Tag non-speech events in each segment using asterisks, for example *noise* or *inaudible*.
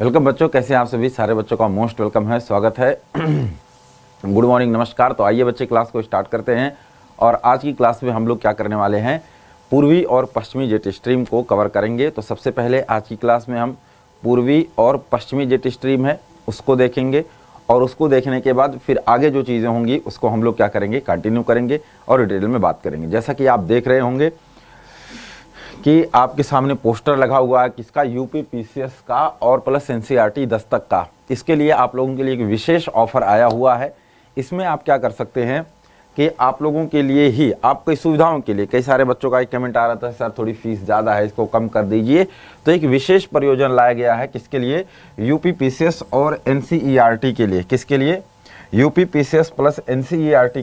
welcome बच्चों कैसे आप सभी सारे बच्चों का मोस्ट वेलकम है स्वागत है *clears throat* गुड मॉर्निंग नमस्कार तो आइए बच्चे क्लास को स्टार्ट करते हैं और आज की क्लास में हम लोग क्या करने वाले हैं पूर्वी और पश्चिमी जेट स्ट्रीम को कवर करेंगे तो सबसे पहले आज की क्लास में हम पूर्वी और पश्चिमी जेट स्ट्रीम है उसको देखेंगे और उसको देखने के बाद फिर आगे जो चीज़ें होंगी उसको हम लोग क्या करेंगे कंटिन्यू करेंगे और डिटेल में बात करेंगे जैसा कि आप देख रहे होंगे कि आपके सामने पोस्टर लगा हुआ है किसका यूपी पीसीएस का और प्लस एनसीईआरटी दस्तक का इसके लिए आप लोगों के लिए एक विशेष ऑफर आया हुआ है इसमें आप क्या कर सकते हैं कि आप लोगों के लिए ही आपकी सुविधाओं के लिए कई सारे बच्चों का एक कमेंट आ रहा था सर थोड़ी फीस ज़्यादा है इसको कम कर दीजिए तो एक विशेष प्रयोजन लाया गया है किसके लिए यू पीसीएस और एन के लिए किसके लिए यू पीसीएस प्लस एन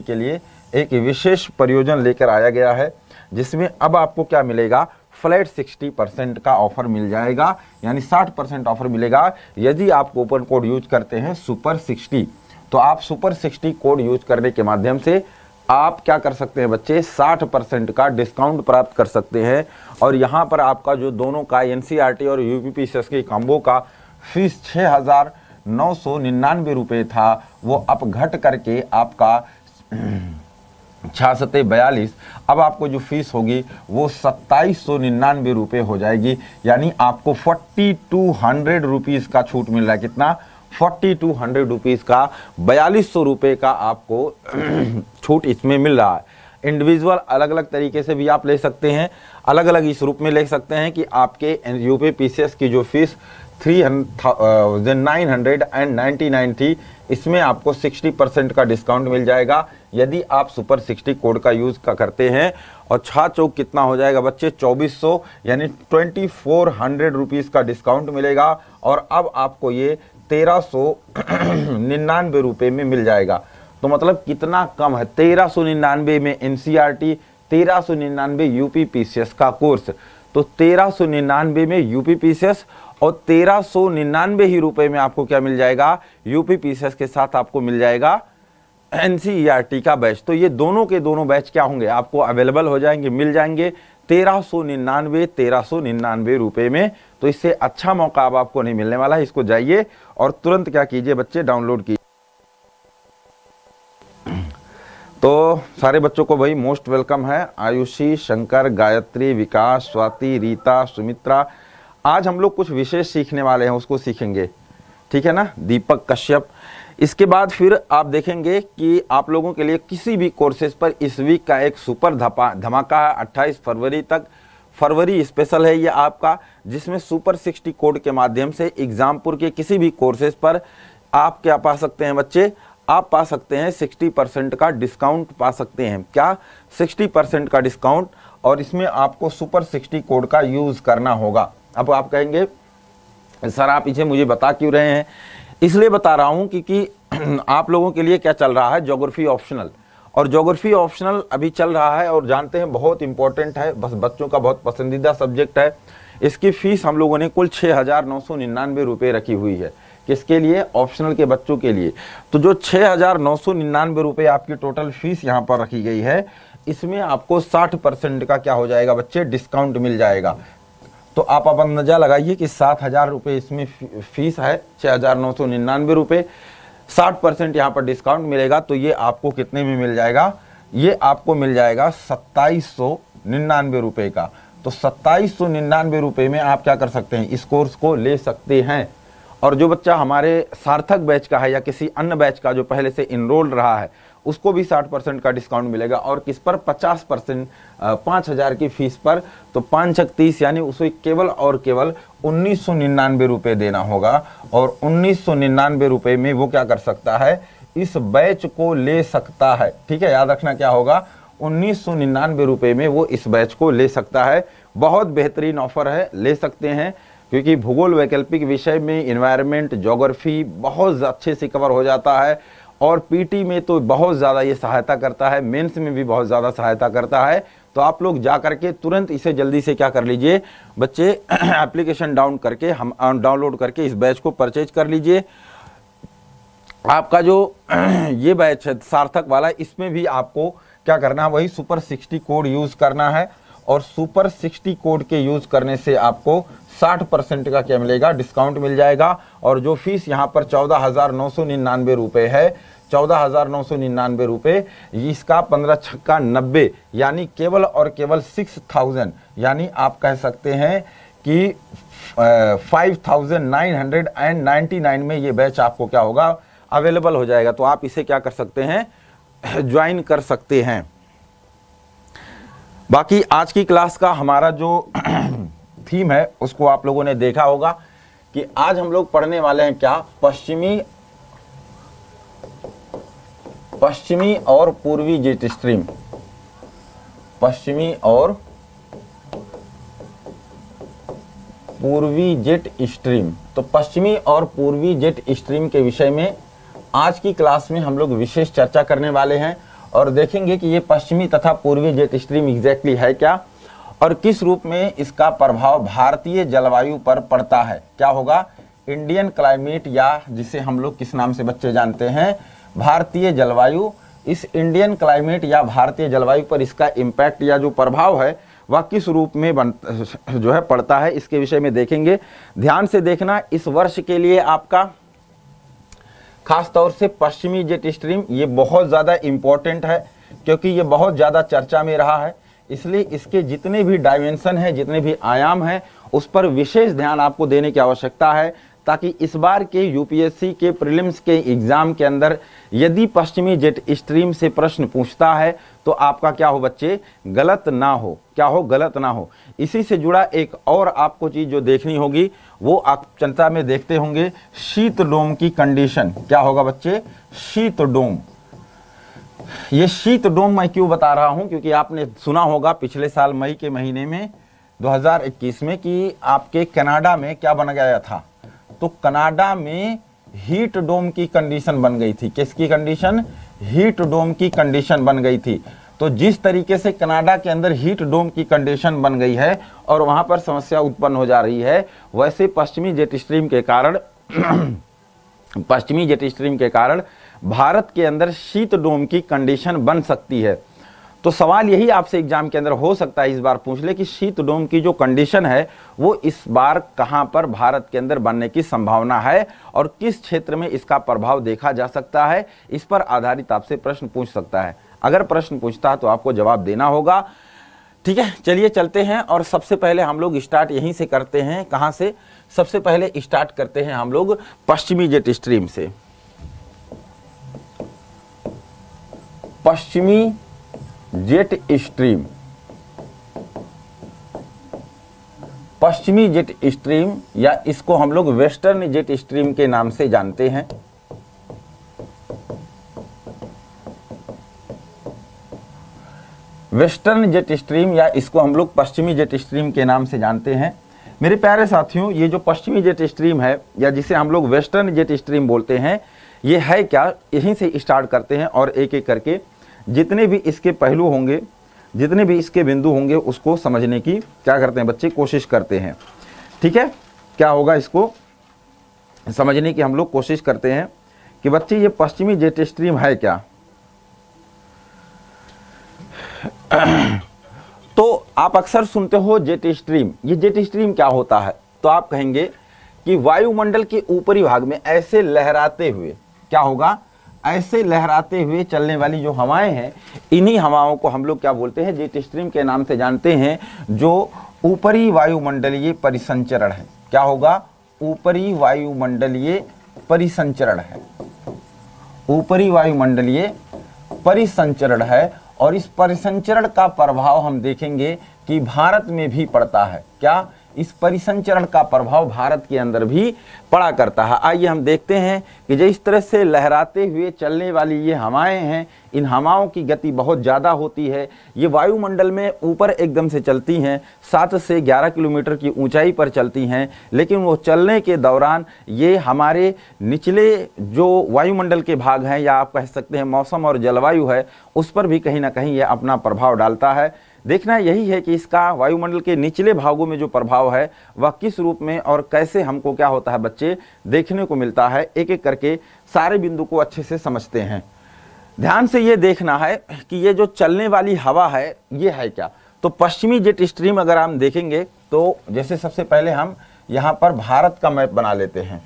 के लिए एक विशेष प्रयोजन लेकर आया गया है जिसमें अब आपको क्या मिलेगा फ्लैट 60 परसेंट का ऑफर मिल जाएगा यानी 60 परसेंट ऑफर मिलेगा यदि आप कूपन कोड यूज करते हैं सुपर 60 तो आप सुपर 60 कोड यूज करने के माध्यम से आप क्या कर सकते हैं बच्चे 60 परसेंट का डिस्काउंट प्राप्त कर सकते हैं और यहाँ पर आपका जो दोनों का एन e और यू पी की कॉम्बो का फीस छः हज़ार नौ सौ निन्यानवे रुपये था वो अब घट करके आपका छियासठ बयालीस अब आपको जो फीस होगी वो सत्ताईस सौ निन्यानवे रुपये हो जाएगी यानी आपको फोर्टी टू हंड्रेड रुपीज़ का छूट मिल रहा है कितना फोर्टी टू हंड्रेड रुपीज़ का बयालीस सौ रुपये का आपको *clears throat* छूट इसमें मिल रहा है इंडिविजुअल अलग अलग तरीके से भी आप ले सकते हैं अलग अलग इस रूप में ले सकते हैं कि आपके यू पी की जो fees three thousand nine hundred and ninety nine थी इसमें आपको सिक्सटी परसेंट का डिस्काउंट मिल जाएगा यदि आप सुपर सिक्सटी कोड का यूज़ का करते हैं और छा चौक कितना हो जाएगा बच्चे चौबीस सौ यानी ट्वेंटी फोर हंड्रेड रुपीज़ का डिस्काउंट मिलेगा और अब आपको ये तेरह सौ *clears throat* निन्यानवे रुपये में मिल जाएगा तो मतलब कितना कम है तेरह सौ निन्यानवे में एन सी आर टी तेरह सौ निन्यानवे U P P C S का कोर्स तो तेरह सौ निन्यानवे में U P P C S और तेरह सौ निन्यानवे ही रुपए में आपको क्या मिल जाएगा यूपी पीसीएस के साथ आपको मिल जाएगा एनसीईआरटी e का बैच तो ये दोनों के दोनों बैच क्या होंगे आपको अवेलेबल हो जाएंगे मिल जाएंगे तेरह सौ निन्यानवे तेरह सौ निन्यानवे रुपये में तो इससे अच्छा मौका अब आपको नहीं मिलने वाला है इसको जाइए और तुरंत क्या कीजिए बच्चे डाउनलोड कीजिए तो सारे बच्चों को भाई मोस्ट वेलकम है आयुषी शंकर गायत्री विकास स्वाति रीता सुमित्रा आज हम लोग कुछ विशेष सीखने वाले हैं उसको सीखेंगे ठीक है ना दीपक कश्यप इसके बाद फिर आप देखेंगे कि आप लोगों के लिए किसी भी कोर्सेज पर इस वीक का एक सुपर धपा धमाका है अट्ठाईस फरवरी तक फरवरी स्पेशल है ये आपका जिसमें सुपर सिक्सटी कोड के माध्यम से एग्जामपुर के किसी भी कोर्सेज पर आप क्या पा सकते हैं बच्चे आप पा सकते हैं 60 परसेंट का डिस्काउंट पा सकते हैं क्या 60 परसेंट का डिस्काउंट और इसमें आपको सुपर 60 कोड का यूज़ करना होगा अब आप कहेंगे सर आप इसे मुझे बता क्यों रहे हैं इसलिए बता रहा हूं क्योंकि *clears throat* आप लोगों के लिए क्या चल रहा है ज्योग्राफी ऑप्शनल और ज्योग्राफी ऑप्शनल अभी चल रहा है और जानते हैं बहुत इंपॉर्टेंट है बस बच्चों का बहुत पसंदीदा सब्जेक्ट है इसकी फ़ीस हम लोगों ने कुल छः हज़ार नौ सौ रखी हुई है किसके लिए ऑप्शनल के बच्चों के लिए तो जो छः हज़ार नौ सौ निन्यानवे आपकी टोटल फ़ीस यहाँ पर रखी गई है इसमें आपको 60 परसेंट का क्या हो जाएगा बच्चे डिस्काउंट मिल जाएगा तो आप अब अंदाजा लगाइए कि सात हज़ार रुपये इसमें फीस है छः हज़ार नौ सौ निन्यानवे रुपये साठ परसेंट यहाँ पर डिस्काउंट मिलेगा तो ये आपको कितने में मिल जाएगा ये आपको मिल जाएगा सत्ताईस सौ निन्यानवे रुपये का तो सत्ताईस सौ निन्यानवे रुपये में आप क्या कर सकते हैं इस कोर्स को ले सकते हैं और जो बच्चा हमारे सार्थक बैच का है या किसी अन्य बैच का जो पहले से इनरोल रहा है उसको भी 60 परसेंट का डिस्काउंट मिलेगा और किस पर 50 परसेंट पाँच हज़ार की फीस पर तो पाँच छक तीस यानी उसे केवल और केवल उन्नीस सौ निन्यानवे रुपये देना होगा और उन्नीस सौ निन्यानवे रुपये में वो क्या कर सकता है इस बैच को ले सकता है ठीक है याद रखना क्या होगा उन्नीस सौ निन्यानवे रुपये में वो इस बैच को ले सकता है बहुत बेहतरीन ऑफर है ले सकते हैं क्योंकि भूगोल वैकल्पिक विषय में इन्वायरमेंट जोग्राफी बहुत अच्छे से कवर हो जाता है और पीटी में तो बहुत ज़्यादा ये सहायता करता है मेंस में भी बहुत ज़्यादा सहायता करता है तो आप लोग जा करके तुरंत इसे जल्दी से क्या कर लीजिए बच्चे एप्लीकेशन *clears throat* डाउन करके हम डाउनलोड करके इस बैच को परचेज कर लीजिए आपका जो *clears throat* ये बैच है सार्थक वाला इसमें भी आपको क्या करना है वही सुपर सिक्सटी कोड यूज़ करना है और सुपर सिक्सटी कोड के यूज़ करने से आपको साठ परसेंट का क्या मिलेगा डिस्काउंट मिल जाएगा और जो फीस यहाँ पर चौदह हज़ार नौ सौ निन्यानवे रुपये है चौदह हज़ार नौ सौ निन्यानवे रुपये इसका पंद्रह छक्का नब्बे यानी केवल और केवल सिक्स थाउजेंड यानी आप कह सकते हैं कि five thousand nine hundred and ninety nine में ये बैच आपको क्या होगा अवेलेबल हो जाएगा तो आप इसे क्या कर सकते हैं *clears throat* ज्वाइन कर सकते हैं बाकी आज की क्लास का हमारा जो *clears throat* थीम है उसको आप लोगों ने देखा होगा कि आज हम लोग पढ़ने वाले हैं क्या पश्चिमी पश्चिमी और पूर्वी जेट स्ट्रीम पश्चिमी और पूर्वी जेट स्ट्रीम तो पश्चिमी और पूर्वी जेट स्ट्रीम के विषय में आज की क्लास में हम लोग विशेष चर्चा करने वाले हैं और देखेंगे कि ये पश्चिमी तथा पूर्वी जेट स्ट्रीम एग्जैक्टली है क्या और किस रूप में इसका प्रभाव भारतीय जलवायु पर पड़ता है क्या होगा इंडियन क्लाइमेट या जिसे हम लोग किस नाम से बच्चे जानते हैं भारतीय जलवायु इस इंडियन क्लाइमेट या भारतीय जलवायु पर इसका इम्पैक्ट या जो प्रभाव है वह किस रूप में बन जो है पड़ता है इसके विषय में देखेंगे ध्यान से देखना इस वर्ष के लिए आपका खासतौर से पश्चिमी जेट स्ट्रीम ये बहुत ज़्यादा इम्पोर्टेंट है क्योंकि ये बहुत ज़्यादा चर्चा में रहा है इसलिए इसके जितने भी डायमेंशन है जितने भी आयाम हैं उस पर विशेष ध्यान आपको देने की आवश्यकता है ताकि इस बार के यूपीएससी के प्रीलिम्स के एग्ज़ाम के अंदर यदि पश्चिमी जेट स्ट्रीम से प्रश्न पूछता है तो आपका क्या हो बच्चे गलत ना हो क्या हो गलत ना हो इसी से जुड़ा एक और आपको चीज़ जो देखनी होगी वो आप चंता में देखते होंगे शीत डोम की कंडीशन क्या होगा बच्चे शीत डोम ये शीत डोम मैं क्यों बता रहा हूं क्योंकि आपने सुना होगा पिछले साल मई के महीने में 2021 में कि आपके कनाडा में क्या बन गया था तो कनाडा में हीट डोम की कंडीशन बन गई थी किसकी कंडीशन हीट डोम की कंडीशन बन गई थी तो जिस तरीके से कनाडा के अंदर हीट डोम की कंडीशन बन गई है और वहां पर समस्या उत्पन्न हो जा रही है वैसे पश्चिमी जेट स्ट्रीम के कारण *clears throat* पश्चिमी जेट स्ट्रीम के कारण भारत के अंदर शीत डोम की कंडीशन बन सकती है तो सवाल यही आपसे एग्जाम के अंदर हो सकता है इस बार पूछ ले कि शीत डोम की जो कंडीशन है वो इस बार कहाँ पर भारत के अंदर बनने की संभावना है और किस क्षेत्र में इसका प्रभाव देखा जा सकता है इस पर आधारित आपसे प्रश्न पूछ सकता है अगर प्रश्न पूछता है तो आपको जवाब देना होगा ठीक है चलिए चलते हैं और सबसे पहले हम लोग स्टार्ट यहीं से करते हैं कहाँ से सबसे पहले स्टार्ट करते हैं हम लोग पश्चिमी जेट स्ट्रीम से पश्चिमी जेट स्ट्रीम पश्चिमी जेट स्ट्रीम या इसको हम लोग वेस्टर्न जेट स्ट्रीम के नाम से जानते हैं वेस्टर्न जेट स्ट्रीम या इसको हम लोग पश्चिमी जेट स्ट्रीम के नाम से जानते हैं मेरे प्यारे साथियों ये जो पश्चिमी जेट स्ट्रीम है या जिसे हम लोग वेस्टर्न जेट स्ट्रीम बोलते हैं ये है क्या यहीं से स्टार्ट करते हैं और एक एक करके जितने भी इसके पहलू होंगे जितने भी इसके बिंदु होंगे उसको समझने की क्या करते हैं बच्चे कोशिश करते हैं ठीक है क्या होगा इसको समझने की हम लोग कोशिश करते हैं कि बच्चे ये पश्चिमी जेट स्ट्रीम है क्या *clears throat* तो आप अक्सर सुनते हो जेट स्ट्रीम ये जेट स्ट्रीम क्या होता है तो आप कहेंगे कि वायुमंडल के ऊपरी भाग में ऐसे लहराते हुए क्या होगा ऐसे लहराते हुए चलने वाली जो हवाएं हैं इन्हीं हवाओं को हम लोग क्या बोलते हैं जेट स्ट्रीम के नाम से जानते हैं जो ऊपरी वायुमंडलीय परिसंचरण है क्या होगा ऊपरी वायुमंडलीय परिसंचरण है ऊपरी वायुमंडलीय परिसंचरण है और इस परिसंचरण का प्रभाव हम देखेंगे कि भारत में भी पड़ता है क्या इस परिसंचरण का प्रभाव भारत के अंदर भी पड़ा करता है आइए हम देखते हैं कि जिस तरह से लहराते हुए चलने वाली ये हवाएं हैं इन हवाओं की गति बहुत ज़्यादा होती है ये वायुमंडल में ऊपर एकदम से चलती हैं सात से ग्यारह किलोमीटर की ऊंचाई पर चलती हैं लेकिन वो चलने के दौरान ये हमारे निचले जो वायुमंडल के भाग हैं या आप कह सकते हैं मौसम और जलवायु है उस पर भी कहीं ना कहीं ये अपना प्रभाव डालता है देखना यही है कि इसका वायुमंडल के निचले भागों में जो प्रभाव है वह किस रूप में और कैसे हमको क्या होता है बच्चे देखने को मिलता है एक एक करके सारे बिंदु को अच्छे से समझते हैं ध्यान से ये देखना है कि ये जो चलने वाली हवा है ये है क्या तो पश्चिमी जेट स्ट्रीम अगर हम देखेंगे तो जैसे सबसे पहले हम यहाँ पर भारत का मैप बना लेते हैं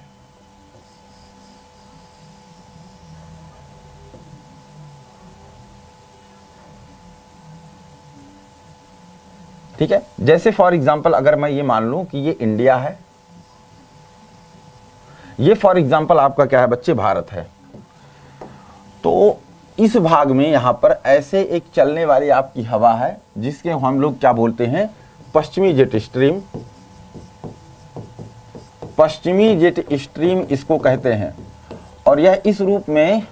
ठीक है जैसे फॉर एग्जाम्पल अगर मैं ये मान लू कि ये इंडिया है ये फॉर एग्जाम्पल आपका क्या है बच्चे भारत है तो इस भाग में यहां पर ऐसे एक चलने वाली आपकी हवा है जिसके हम लोग क्या बोलते हैं पश्चिमी जेट स्ट्रीम पश्चिमी जेट स्ट्रीम इसको कहते हैं और यह इस रूप में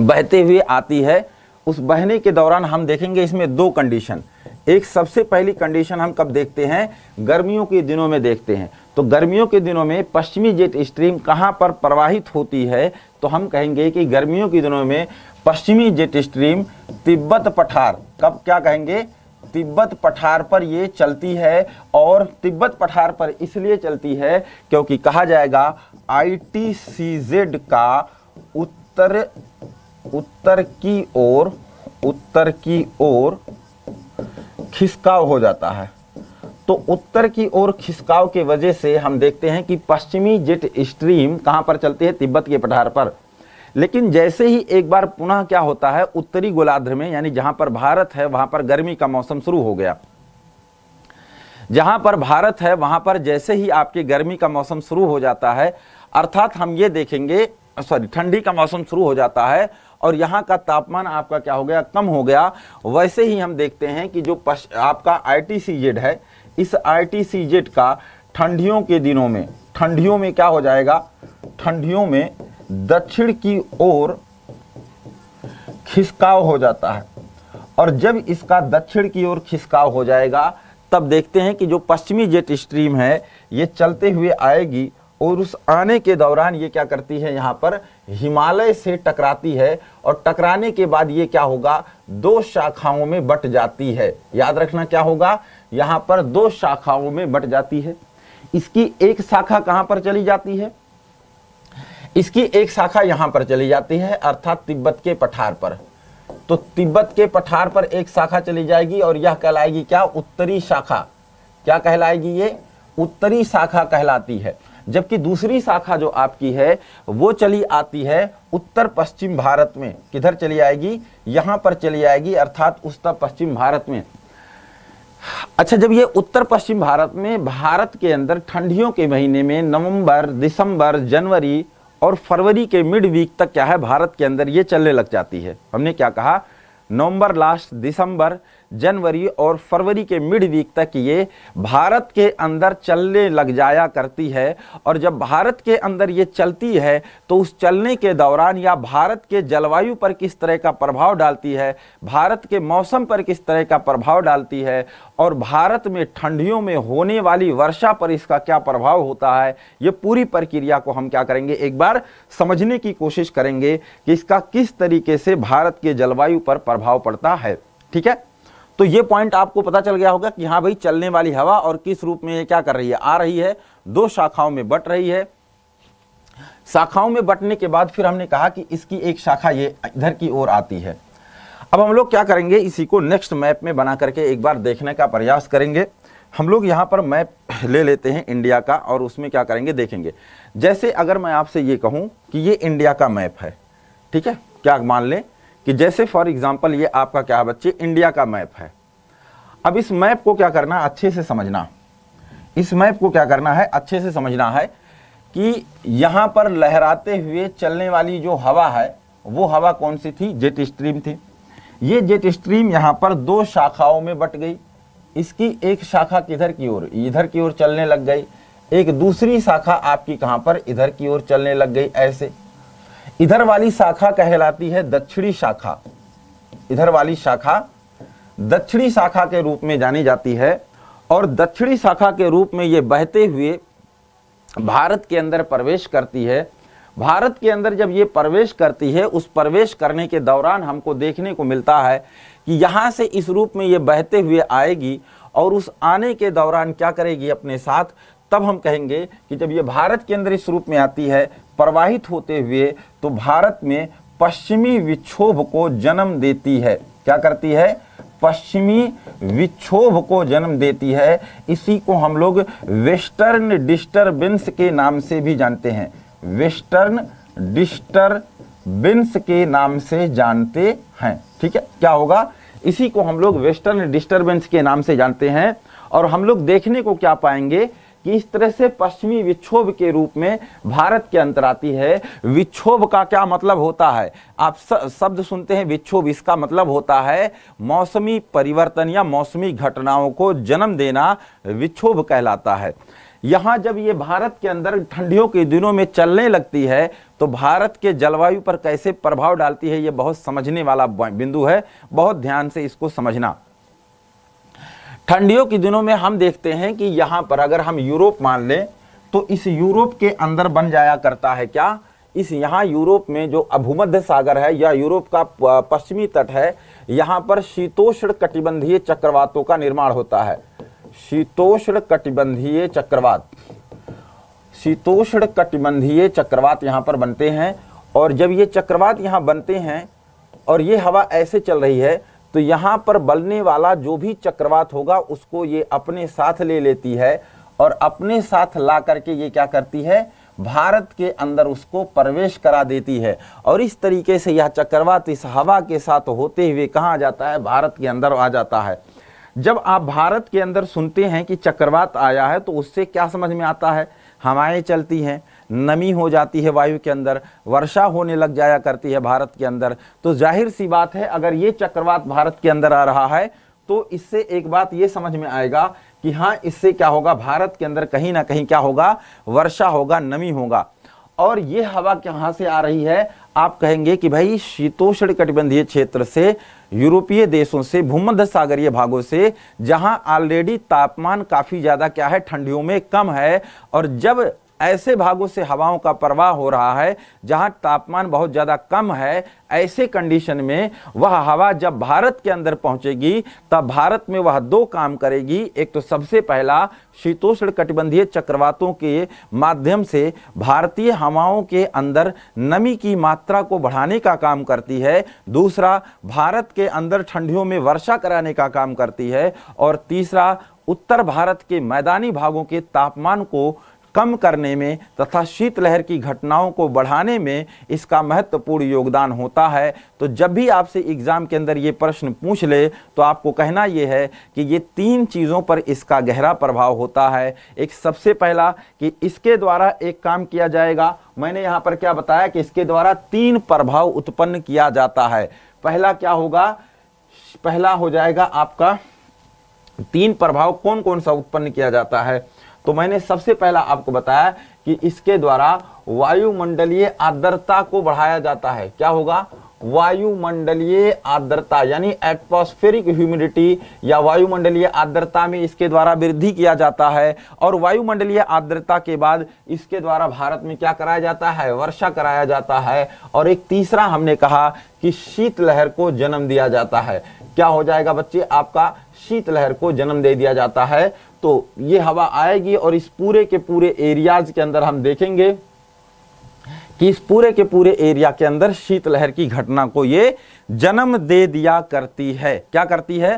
बहते हुए आती है उस बहने के दौरान हम देखेंगे इसमें दो कंडीशन एक सबसे पहली कंडीशन हम कब देखते हैं गर्मियों के दिनों में देखते हैं तो गर्मियों के दिनों में पश्चिमी जेट स्ट्रीम कहाँ पर प्रवाहित होती है तो हम कहेंगे कि गर्मियों के दिनों में पश्चिमी जेट स्ट्रीम तिब्बत पठार कब क्या कहेंगे तिब्बत पठार पर ये चलती है और तिब्बत पठार पर इसलिए चलती है क्योंकि कहा जाएगा आई का उत्तर उत्तर की ओर उत्तर की ओर खिसकाव हो जाता है तो उत्तर की ओर खिसकाव के वजह से हम देखते हैं कि पश्चिमी जेट स्ट्रीम कहां पर चलती है तिब्बत के पठार पर लेकिन जैसे ही एक बार पुनः क्या होता है उत्तरी गोलार्ध में यानी जहां पर भारत है वहां पर गर्मी का मौसम शुरू हो गया जहां पर भारत है वहां पर जैसे ही आपके गर्मी का मौसम शुरू हो जाता है अर्थात हम ये देखेंगे सॉरी ठंडी का मौसम शुरू हो जाता है और यहाँ का तापमान आपका क्या हो गया कम हो गया वैसे ही हम देखते हैं कि जो आपका आई है इस आई का ठंडियों के दिनों में ठंडियों में क्या हो जाएगा ठंडियों में दक्षिण की ओर खिसकाव हो जाता है और जब इसका दक्षिण की ओर खिसकाव हो जाएगा तब देखते हैं कि जो पश्चिमी जेट स्ट्रीम है ये चलते हुए आएगी और उस आने के दौरान ये क्या करती है यहाँ पर हिमालय से टकराती है और टकराने के बाद ये क्या होगा दो शाखाओं में बट जाती है याद रखना क्या होगा यहाँ पर दो शाखाओं में बट जाती है इसकी एक शाखा कहाँ पर चली जाती है इसकी एक शाखा यहाँ पर चली जाती है अर्थात तिब्बत के पठार पर तो तिब्बत के पठार पर एक शाखा चली जाएगी और यह कहलाएगी क्या उत्तरी शाखा क्या कहलाएगी ये उत्तरी शाखा कहलाती है जबकि दूसरी शाखा जो आपकी है वो चली आती है उत्तर पश्चिम भारत में किधर चली आएगी यहाँ पर चली आएगी अर्थात उत्तर पश्चिम भारत में अच्छा जब ये उत्तर पश्चिम भारत में भारत के अंदर ठंडियों के महीने में नवंबर दिसंबर जनवरी और फरवरी के मिड वीक तक क्या है भारत के अंदर ये चलने लग जाती है हमने क्या कहा नवंबर लास्ट दिसंबर जनवरी और फरवरी के मिड वीक तक ये भारत के अंदर चलने लग जाया करती है और जब भारत के अंदर ये चलती है तो उस चलने के दौरान या भारत के जलवायु पर किस तरह का प्रभाव डालती है भारत के मौसम पर किस तरह का प्रभाव डालती है और भारत में ठंडियों में होने वाली वर्षा पर इसका क्या प्रभाव होता है ये पूरी प्रक्रिया को हम क्या करेंगे एक बार समझने की कोशिश करेंगे कि इसका किस तरीके से भारत के जलवायु पर प्रभाव पड़ता है ठीक है तो ये पॉइंट आपको पता चल गया होगा कि हाँ भाई चलने वाली हवा और किस रूप में ये क्या कर रही है आ रही है दो शाखाओं में बट रही है शाखाओं में बटने के बाद फिर हमने कहा कि इसकी एक शाखा ये इधर की ओर आती है अब हम लोग क्या करेंगे इसी को नेक्स्ट मैप में बना करके एक बार देखने का प्रयास करेंगे हम लोग यहाँ पर मैप ले लेते हैं इंडिया का और उसमें क्या करेंगे देखेंगे जैसे अगर मैं आपसे ये कहूँ कि ये इंडिया का मैप है ठीक है क्या मान लें कि जैसे फॉर एग्जाम्पल ये आपका क्या बच्चे इंडिया का मैप है अब इस मैप को क्या करना अच्छे से समझना इस मैप को क्या करना है अच्छे से समझना है कि यहाँ पर लहराते हुए चलने वाली जो हवा है वो हवा कौन सी थी जेट स्ट्रीम थी ये जेट स्ट्रीम यहाँ पर दो शाखाओं में बट गई इसकी एक शाखा किधर की ओर इधर की ओर चलने लग गई एक दूसरी शाखा आपकी कहाँ पर इधर की ओर चलने लग गई ऐसे इधर वाली शाखा कहलाती है दक्षिणी शाखा इधर वाली शाखा दक्षिणी शाखा के रूप में जानी जाती है और दक्षिणी शाखा के रूप में ये बहते हुए भारत के अंदर प्रवेश करती है भारत के अंदर जब ये प्रवेश करती है उस प्रवेश करने के दौरान हमको देखने को मिलता है कि यहाँ से इस रूप में ये बहते हुए आएगी और उस आने के दौरान क्या करेगी अपने साथ तब हम कहेंगे कि जब ये भारत के अंदर इस रूप में आती है प्रवाहित होते हुए तो भारत में पश्चिमी विक्षोभ को जन्म देती है क्या करती है पश्चिमी विक्षोभ को जन्म देती है इसी को हम लोग वेस्टर्न डिस्टर्बेंस के नाम से भी जानते हैं वेस्टर्न डिस्टर्बेंस के नाम से जानते हैं ठीक है क्या होगा इसी को हम लोग वेस्टर्न डिस्टर्बेंस के नाम से जानते हैं और हम लोग देखने को क्या पाएंगे कि इस तरह से पश्चिमी विक्षोभ के रूप में भारत के अंतर आती है विक्षोभ का क्या मतलब होता है आप शब्द सुनते हैं विक्षोभ इसका मतलब होता है मौसमी परिवर्तन या मौसमी घटनाओं को जन्म देना विक्षोभ कहलाता है यहाँ जब ये भारत के अंदर ठंडियों के दिनों में चलने लगती है तो भारत के जलवायु पर कैसे प्रभाव डालती है ये बहुत समझने वाला बिंदु है बहुत ध्यान से इसको समझना ठंडियों के दिनों में हम देखते हैं कि यहाँ पर अगर हम यूरोप मान लें तो इस यूरोप के अंदर बन जाया करता है क्या इस यहाँ यूरोप में जो अभूमध्य सागर है या यूरोप का पश्चिमी तट है यहाँ पर शीतोष्ण कटिबंधीय चक्रवातों का निर्माण होता है शीतोष्ण कटिबंधीय चक्रवात शीतोष्ण कटिबंधीय चक्रवात यहाँ पर बनते हैं और जब ये चक्रवात यहाँ बनते हैं और ये हवा ऐसे चल रही है तो यहाँ पर बलने वाला जो भी चक्रवात होगा उसको ये अपने साथ ले लेती है और अपने साथ ला करके ये क्या करती है भारत के अंदर उसको प्रवेश करा देती है और इस तरीके से यह चक्रवात इस हवा के साथ होते हुए कहाँ जाता है भारत के अंदर आ जाता है जब आप भारत के अंदर सुनते हैं कि चक्रवात आया है तो उससे क्या समझ में आता है हवाएँ चलती हैं नमी हो जाती है वायु के अंदर वर्षा होने लग जाया करती है भारत के अंदर तो जाहिर सी बात है अगर ये चक्रवात भारत के अंदर आ रहा है तो इससे एक बात ये समझ में आएगा कि हाँ इससे क्या होगा भारत के अंदर कहीं ना कहीं क्या होगा वर्षा होगा नमी होगा और ये हवा कहाँ से आ रही है आप कहेंगे कि भाई शीतोष्ण कटिबंधीय क्षेत्र से यूरोपीय देशों से भूमध्य सागरीय भागों से जहाँ ऑलरेडी तापमान काफ़ी ज़्यादा क्या है ठंडियों में कम है और जब ऐसे भागों से हवाओं का प्रवाह हो रहा है जहां तापमान बहुत ज़्यादा कम है ऐसे कंडीशन में वह हवा जब भारत के अंदर पहुंचेगी तब भारत में वह दो काम करेगी एक तो सबसे पहला शीतोष्ण कटिबंधीय चक्रवातों के माध्यम से भारतीय हवाओं के अंदर नमी की मात्रा को बढ़ाने का काम करती है दूसरा भारत के अंदर ठंडियों में वर्षा कराने का काम करती है और तीसरा उत्तर भारत के मैदानी भागों के तापमान को कम करने में तथा शीतलहर की घटनाओं को बढ़ाने में इसका महत्वपूर्ण योगदान होता है तो जब भी आपसे एग्ज़ाम के अंदर ये प्रश्न पूछ ले तो आपको कहना ये है कि ये तीन चीज़ों पर इसका गहरा प्रभाव होता है एक सबसे पहला कि इसके द्वारा एक काम किया जाएगा मैंने यहाँ पर क्या बताया कि इसके द्वारा तीन प्रभाव उत्पन्न किया जाता है पहला क्या होगा पहला हो जाएगा आपका तीन प्रभाव कौन कौन सा उत्पन्न किया जाता है तो मैंने सबसे पहला आपको बताया कि इसके द्वारा वायुमंडलीय आर्द्रता को बढ़ाया जाता है क्या होगा वायुमंडलीय आर्द्रता यानी एटमोस्फेरिक ह्यूमिडिटी या वायुमंडलीय आर्द्रता में इसके द्वारा वृद्धि किया जाता है और वायुमंडलीय आर्द्रता के बाद इसके द्वारा भारत में क्या कराया जाता है वर्षा कराया जाता है और एक तीसरा हमने कहा कि शीतलहर को जन्म दिया जाता है क्या हो जाएगा बच्चे आपका शीतलहर को जन्म दे दिया जाता है तो ये हवा आएगी और इस पूरे के पूरे एरियाज के अंदर हम देखेंगे कि इस पूरे के पूरे एरिया के अंदर शीतलहर की घटना को ये जन्म दे दिया करती है क्या करती है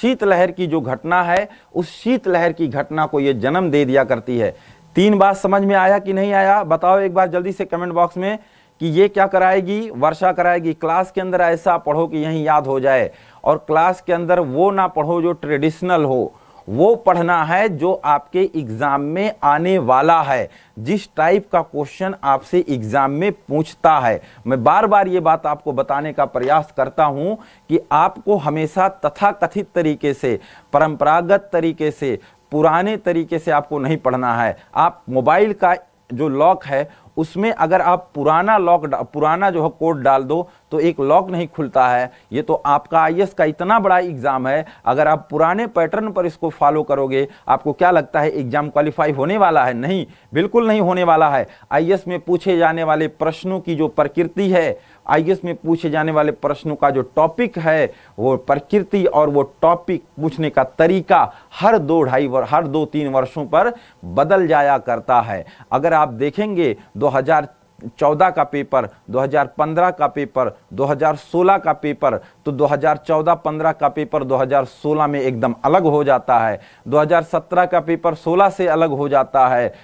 शीतलहर की जो घटना है उस शीतलहर की घटना को ये जन्म दे दिया करती है तीन बात समझ में आया कि नहीं आया बताओ एक बार जल्दी से कमेंट बॉक्स में कि ये क्या कराएगी वर्षा कराएगी क्लास के अंदर ऐसा पढ़ो कि यहीं याद हो जाए और क्लास के अंदर वो ना पढ़ो जो ट्रेडिशनल हो वो पढ़ना है जो आपके एग्ज़ाम में आने वाला है जिस टाइप का क्वेश्चन आपसे एग्ज़ाम में पूछता है मैं बार बार ये बात आपको बताने का प्रयास करता हूँ कि आपको हमेशा तथाकथित तरीके से परंपरागत तरीके से पुराने तरीके से आपको नहीं पढ़ना है आप मोबाइल का जो लॉक है उसमें अगर आप पुराना लॉक पुराना जो है कोड डाल दो तो एक लॉक नहीं खुलता है ये तो आपका आई का इतना बड़ा एग्ज़ाम है अगर आप पुराने पैटर्न पर इसको फॉलो करोगे आपको क्या लगता है एग्ज़ाम क्वालिफाई होने वाला है नहीं बिल्कुल नहीं होने वाला है आई में पूछे जाने वाले प्रश्नों की जो प्रकृति है आईएएस में पूछे जाने वाले प्रश्नों का जो टॉपिक है वो प्रकृति और वो टॉपिक पूछने का तरीका हर दो ढाई हर दो तीन वर्षों पर बदल जाया करता है अगर आप देखेंगे 2014 का पेपर 2015 का पेपर 2016 का पेपर तो 2014-15 का पेपर 2016 में एकदम अलग हो जाता है 2017 का पेपर 16 से अलग हो जाता है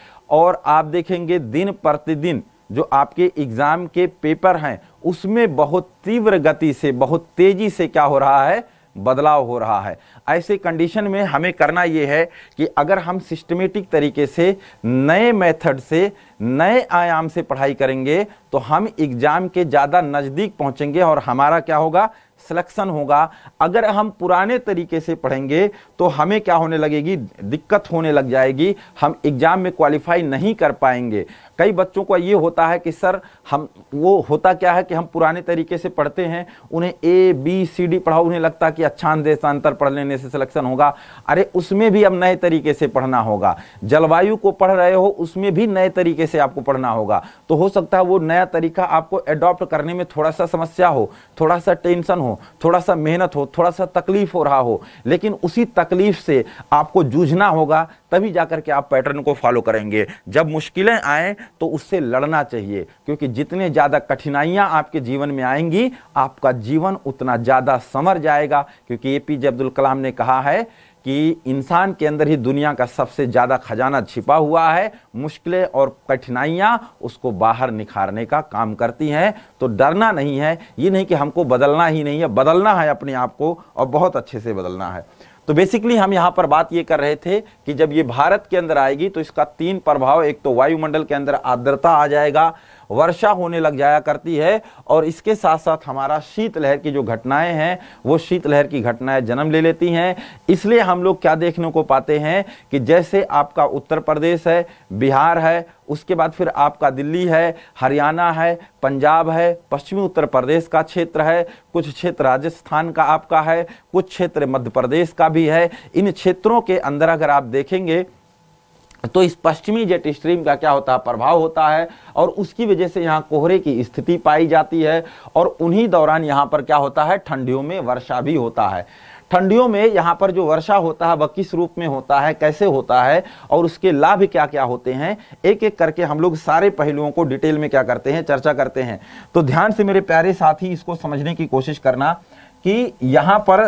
और आप देखेंगे दिन प्रतिदिन जो आपके एग्ज़ाम के पेपर हैं उसमें बहुत तीव्र गति से बहुत तेजी से क्या हो रहा है बदलाव हो रहा है ऐसे कंडीशन में हमें करना ये है कि अगर हम सिस्टमेटिक तरीके से नए मेथड से नए आयाम से पढ़ाई करेंगे तो हम एग्ज़ाम के ज़्यादा नज़दीक पहुंचेंगे और हमारा क्या होगा सिलेक्शन होगा अगर हम पुराने तरीके से पढ़ेंगे तो हमें क्या होने लगेगी दिक्कत होने लग जाएगी हम एग्ज़ाम में क्वालिफाई नहीं कर पाएंगे कई बच्चों का ये होता है कि सर हम वो होता क्या है कि हम पुराने तरीके से पढ़ते हैं उन्हें ए बी सी डी पढ़ाओ उन्हें लगता है कि अच्छा अंतर पढ़ लेने से सिलेक्शन होगा अरे उसमें भी अब नए तरीके से पढ़ना होगा जलवायु को पढ़ रहे हो उसमें भी नए तरीके से आपको पढ़ना होगा तो हो सकता है वो नया तरीका आपको एडॉप्ट करने में थोड़ा सा समस्या हो थोड़ा सा टेंशन हो थोड़ा सा मेहनत हो थोड़ा सा तकलीफ हो रहा हो लेकिन उसी तकलीफ से आपको जूझना होगा तभी जा करके आप पैटर्न को फॉलो करेंगे जब मुश्किलें आएँ तो उससे लड़ना चाहिए क्योंकि जितने ज़्यादा कठिनाइयाँ आपके जीवन में आएंगी आपका जीवन उतना ज़्यादा समर जाएगा क्योंकि ए पी जे अब्दुल कलाम ने कहा है कि इंसान के अंदर ही दुनिया का सबसे ज़्यादा खजाना छिपा हुआ है मुश्किलें और कठिनाइयाँ उसको बाहर निखारने का काम करती हैं तो डरना नहीं है ये नहीं कि हमको बदलना ही नहीं है बदलना है अपने आप को और बहुत अच्छे से बदलना है तो बेसिकली हम यहाँ पर बात ये कर रहे थे कि जब ये भारत के अंदर आएगी तो इसका तीन प्रभाव एक तो वायुमंडल के अंदर आर्द्रता आ जाएगा वर्षा होने लग जाया करती है और इसके साथ साथ हमारा शीतलहर की जो घटनाएं हैं वो शीतलहर की घटनाएं जन्म ले लेती हैं इसलिए हम लोग क्या देखने को पाते हैं कि जैसे आपका उत्तर प्रदेश है बिहार है उसके बाद फिर आपका दिल्ली है हरियाणा है पंजाब है पश्चिमी उत्तर प्रदेश का क्षेत्र है कुछ क्षेत्र राजस्थान का आपका है कुछ क्षेत्र मध्य प्रदेश का भी है इन क्षेत्रों के अंदर अगर आप देखेंगे तो इस पश्चिमी जेट स्ट्रीम का क्या होता है प्रभाव होता है और उसकी वजह से यहाँ कोहरे की स्थिति पाई जाती है और उन्हीं दौरान यहाँ पर क्या होता है ठंडियों में वर्षा भी होता है ठंडियों में यहाँ पर जो वर्षा होता है वह किस रूप में होता है कैसे होता है और उसके लाभ क्या क्या होते हैं एक एक करके हम लोग सारे पहलुओं को डिटेल में क्या करते हैं चर्चा करते हैं तो ध्यान से मेरे प्यारे साथी इसको समझने की कोशिश करना कि यहाँ पर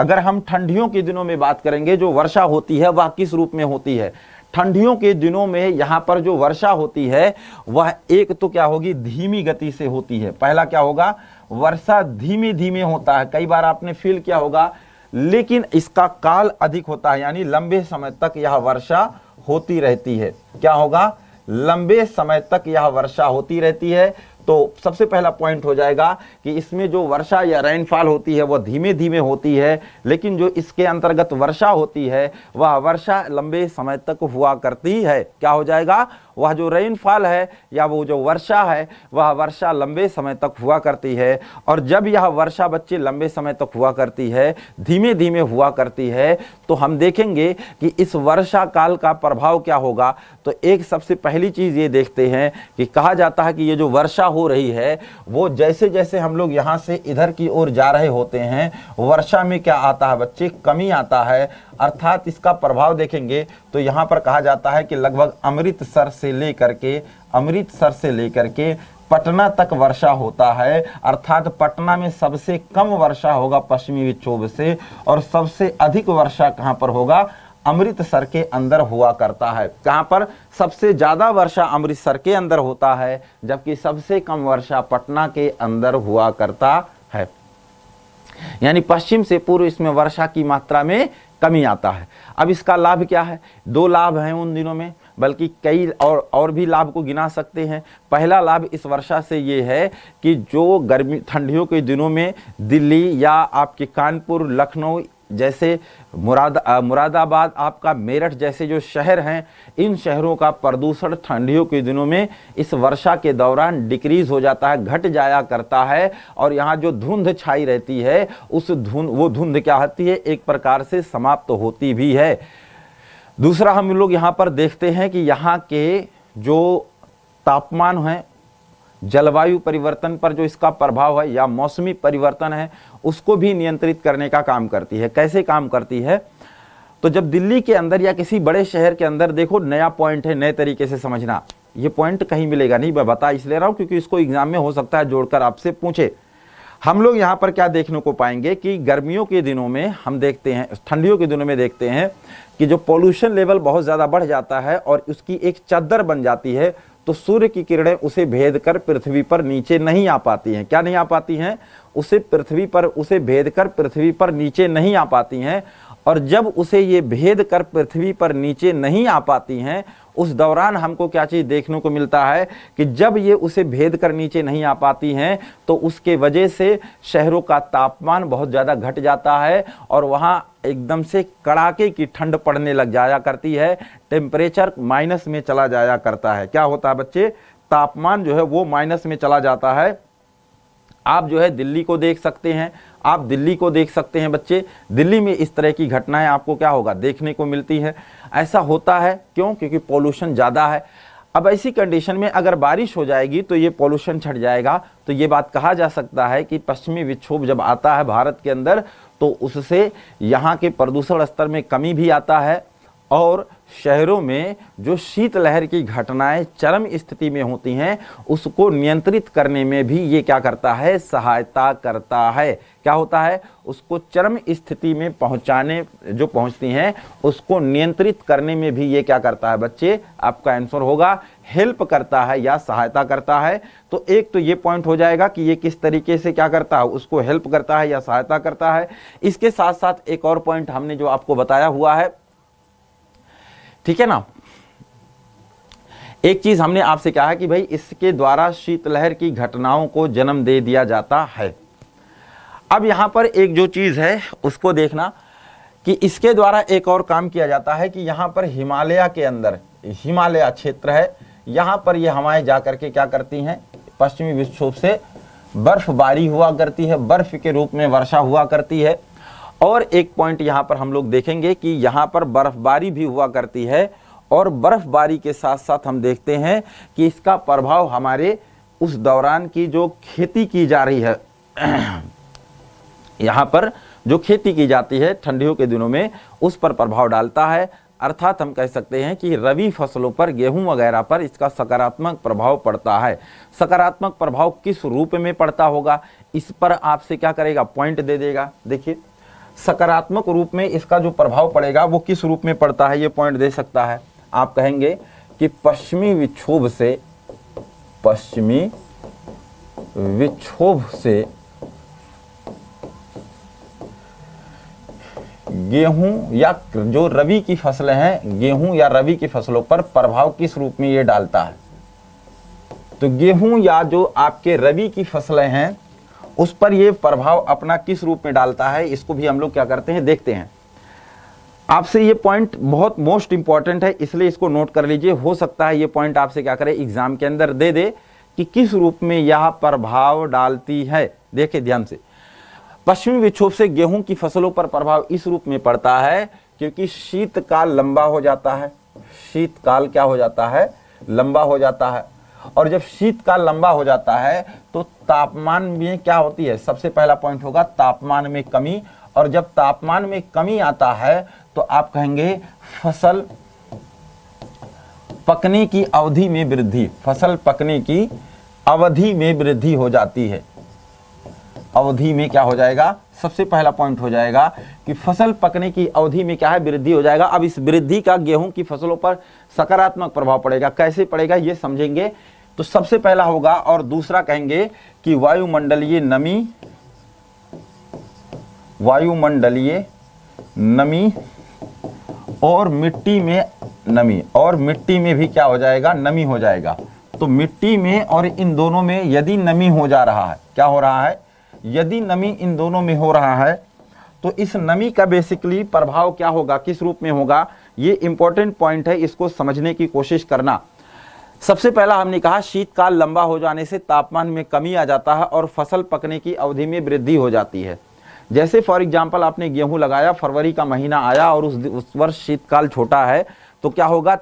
अगर हम ठंडियों के दिनों में बात करेंगे जो वर्षा होती है वह किस रूप में होती है ठंडियों के दिनों में यहाँ पर जो वर्षा होती है वह एक तो क्या होगी धीमी गति से होती है पहला क्या होगा वर्षा धीमे धीमे होता है कई बार आपने फील किया होगा लेकिन इसका काल अधिक होता है यानी लंबे समय तक यह वर्षा होती रहती है क्या होगा लंबे समय तक यह वर्षा होती रहती है तो सबसे पहला पॉइंट हो जाएगा कि इसमें जो वर्षा या रेनफॉल होती है वह धीमे धीमे होती है लेकिन जो इसके अंतर्गत वर्षा होती है वह वर्षा लंबे समय तक हुआ करती है क्या हो जाएगा वह जो रेनफॉल है या वो जो वर्षा है वह वर्षा लंबे समय तक हुआ करती है और जब यह वर्षा बच्चे लंबे समय तक हुआ करती है धीमे धीमे हुआ करती है तो हम देखेंगे कि इस वर्षा काल का प्रभाव क्या होगा तो एक सबसे पहली चीज़ ये देखते हैं कि कहा जाता है कि ये जो वर्षा हो रही है वो जैसे जैसे हम लोग यहाँ से इधर की ओर जा रहे होते हैं वर्षा में क्या आता है बच्चे कमी आता है अर्थात इसका प्रभाव देखेंगे तो यहाँ पर कहा जाता है कि लगभग अमृतसर से लेकर के अमृतसर से लेकर के पटना तक वर्षा होता है अर्थात पटना में सबसे कम वर्षा होगा पश्चिमी विक्षोभ से और सबसे अधिक वर्षा कहाँ पर होगा अमृतसर के अंदर हुआ करता है कहाँ पर सबसे ज़्यादा वर्षा अमृतसर के अंदर होता है जबकि सबसे कम वर्षा पटना के अंदर हुआ करता है यानी पश्चिम से पूर्व इसमें वर्षा की मात्रा में कमी आता है अब इसका लाभ क्या है दो लाभ हैं उन दिनों में बल्कि कई और और भी लाभ को गिना सकते हैं पहला लाभ इस वर्षा से ये है कि जो गर्मी ठंडियों के दिनों में दिल्ली या आपके कानपुर लखनऊ जैसे मुराद मुरादाबाद आपका मेरठ जैसे जो शहर हैं इन शहरों का प्रदूषण ठंडियों के दिनों में इस वर्षा के दौरान डिक्रीज़ हो जाता है घट जाया करता है और यहाँ जो धुंध छाई रहती है उस धुंध वो धुंध क्या होती है एक प्रकार से समाप्त तो होती भी है दूसरा हम लोग यहाँ पर देखते हैं कि यहाँ के जो तापमान हैं जलवायु परिवर्तन पर जो इसका प्रभाव है या मौसमी परिवर्तन है उसको भी नियंत्रित करने का काम करती है कैसे काम करती है तो जब दिल्ली के अंदर या किसी बड़े शहर के अंदर देखो नया पॉइंट है नए तरीके से समझना ये पॉइंट कहीं मिलेगा नहीं मैं बता इसलिए रहा हूँ क्योंकि इसको एग्जाम में हो सकता है जोड़कर आपसे पूछे हम लोग यहाँ पर क्या देखने को पाएंगे कि गर्मियों के दिनों में हम देखते हैं ठंडियों के दिनों में देखते हैं कि जो पोल्यूशन लेवल बहुत ज़्यादा बढ़ जाता है और उसकी एक चादर बन जाती है तो सूर्य की किरणें उसे भेद कर पृथ्वी पर नीचे नहीं आ पाती हैं क्या नहीं आ पाती हैं उसे पृथ्वी पर उसे भेद कर पृथ्वी पर नीचे नहीं आ पाती हैं और जब उसे ये भेद कर पृथ्वी पर नीचे नहीं आ पाती हैं उस दौरान हमको क्या चीज़ देखने को मिलता है कि जब ये उसे भेद कर नीचे नहीं आ पाती हैं तो उसके वजह से शहरों का तापमान बहुत ज़्यादा घट जाता है और वहाँ एकदम से कड़ाके की ठंड पड़ने लग जाया करती है टेम्परेचर माइनस में चला जाया करता है क्या होता है बच्चे तापमान जो है वो माइनस में चला जाता है आप जो है दिल्ली को देख सकते हैं आप दिल्ली को देख सकते हैं बच्चे दिल्ली में इस तरह की घटनाएं आपको क्या होगा देखने को मिलती है ऐसा होता है क्यों क्योंकि पॉल्यूशन ज़्यादा है अब ऐसी कंडीशन में अगर बारिश हो जाएगी तो ये पॉल्यूशन छट जाएगा तो ये बात कहा जा सकता है कि पश्चिमी विक्षोभ जब आता है भारत के अंदर तो उससे यहाँ के प्रदूषण स्तर में कमी भी आता है और शहरों में जो शीतलहर की घटनाएं चरम स्थिति में होती हैं उसको नियंत्रित करने में भी ये क्या करता है सहायता करता है क्या होता है उसको चरम स्थिति में पहुंचाने जो पहुंचती हैं उसको नियंत्रित करने में भी ये क्या करता है बच्चे आपका आंसर होगा हेल्प करता है या सहायता करता है तो एक तो ये पॉइंट हो जाएगा कि ये किस तरीके से क्या करता है उसको हेल्प करता है या सहायता करता है इसके साथ साथ एक और पॉइंट हमने जो आपको बताया हुआ है ठीक है ना एक चीज हमने आपसे कहा कि भाई इसके द्वारा शीतलहर की घटनाओं को जन्म दे दिया जाता है अब यहां पर एक जो चीज़ है उसको देखना कि इसके द्वारा एक और काम किया जाता है कि यहां पर हिमालय के अंदर हिमालय क्षेत्र है यहां पर ये यह हवाएं जाकर के क्या करती हैं पश्चिमी विक्षोभ से बर्फबारी हुआ करती है बर्फ के रूप में वर्षा हुआ करती है और एक पॉइंट यहाँ पर हम लोग देखेंगे कि यहाँ पर बर्फबारी भी हुआ करती है और बर्फबारी के साथ साथ हम देखते हैं कि इसका प्रभाव हमारे उस दौरान की जो खेती की जा रही है *clears throat* यहाँ पर जो खेती की जाती है ठंडियों के दिनों में उस पर प्रभाव डालता है अर्थात हम कह सकते हैं कि रबी फसलों पर गेहूं वगैरह पर इसका सकारात्मक प्रभाव पड़ता है सकारात्मक प्रभाव किस रूप में पड़ता होगा इस पर आपसे क्या करेगा पॉइंट दे देगा देखिए सकारात्मक रूप में इसका जो प्रभाव पड़ेगा वो किस रूप में पड़ता है ये पॉइंट दे सकता है आप कहेंगे कि पश्चिमी विक्षोभ से पश्चिमी विक्षोभ से गेहूं या जो रबी की फसलें हैं गेहूं या रबी की फसलों पर प्रभाव किस रूप में ये डालता है तो गेहूं या जो आपके रबी की फसलें हैं उस पर यह प्रभाव अपना किस रूप में डालता है इसको भी हम लोग क्या करते हैं देखते हैं आपसे ये पॉइंट बहुत मोस्ट इंपॉर्टेंट है इसलिए इसको नोट कर लीजिए हो सकता है ये पॉइंट आपसे क्या करे एग्जाम के अंदर दे दे कि किस रूप में यह प्रभाव डालती है देखे ध्यान से पश्चिमी विक्षोभ से गेहूं की फसलों पर प्रभाव इस रूप में पड़ता है क्योंकि शीतकाल लंबा हो जाता है शीतकाल क्या हो जाता है लंबा हो जाता है और जब शीतकाल लंबा हो जाता है तो तापमान में क्या होती है सबसे पहला पॉइंट होगा तापमान में कमी और जब तापमान में कमी आता है तो आप कहेंगे फसल पकने की अवधि में वृद्धि फसल पकने की अवधि में वृद्धि हो जाती है अवधि में क्या हो जाएगा सबसे पहला पॉइंट हो जाएगा कि फसल पकने की अवधि में क्या है वृद्धि हो जाएगा अब इस वृद्धि का गेहूं की फसलों पर सकारात्मक प्रभाव पड़ेगा कैसे पड़ेगा ये समझेंगे तो सबसे पहला होगा और दूसरा कहेंगे कि वायुमंडलीय नमी वायुमंडलीय नमी और मिट्टी में नमी और मिट्टी में भी क्या हो जाएगा नमी हो जाएगा तो मिट्टी में और इन दोनों में यदि नमी हो जा रहा है क्या हो रहा है यदि नमी इन दोनों में हो रहा है तो इस नमी का बेसिकली प्रभाव क्या होगा किस रूप में होगा ये इंपॉर्टेंट पॉइंट है इसको समझने की कोशिश करना सबसे पहला हमने कहा शीतकाल लंबा हो जाने से तापमान में कमी आ जाता है और फसल पकने की अवधि में वृद्धि हो जाती है जैसे फॉर एग्जाम्पल आपने गेहूं लगाया फरवरी का महीना आया और उस उस वर्ष शीतकाल छोटा है तो क्या होगा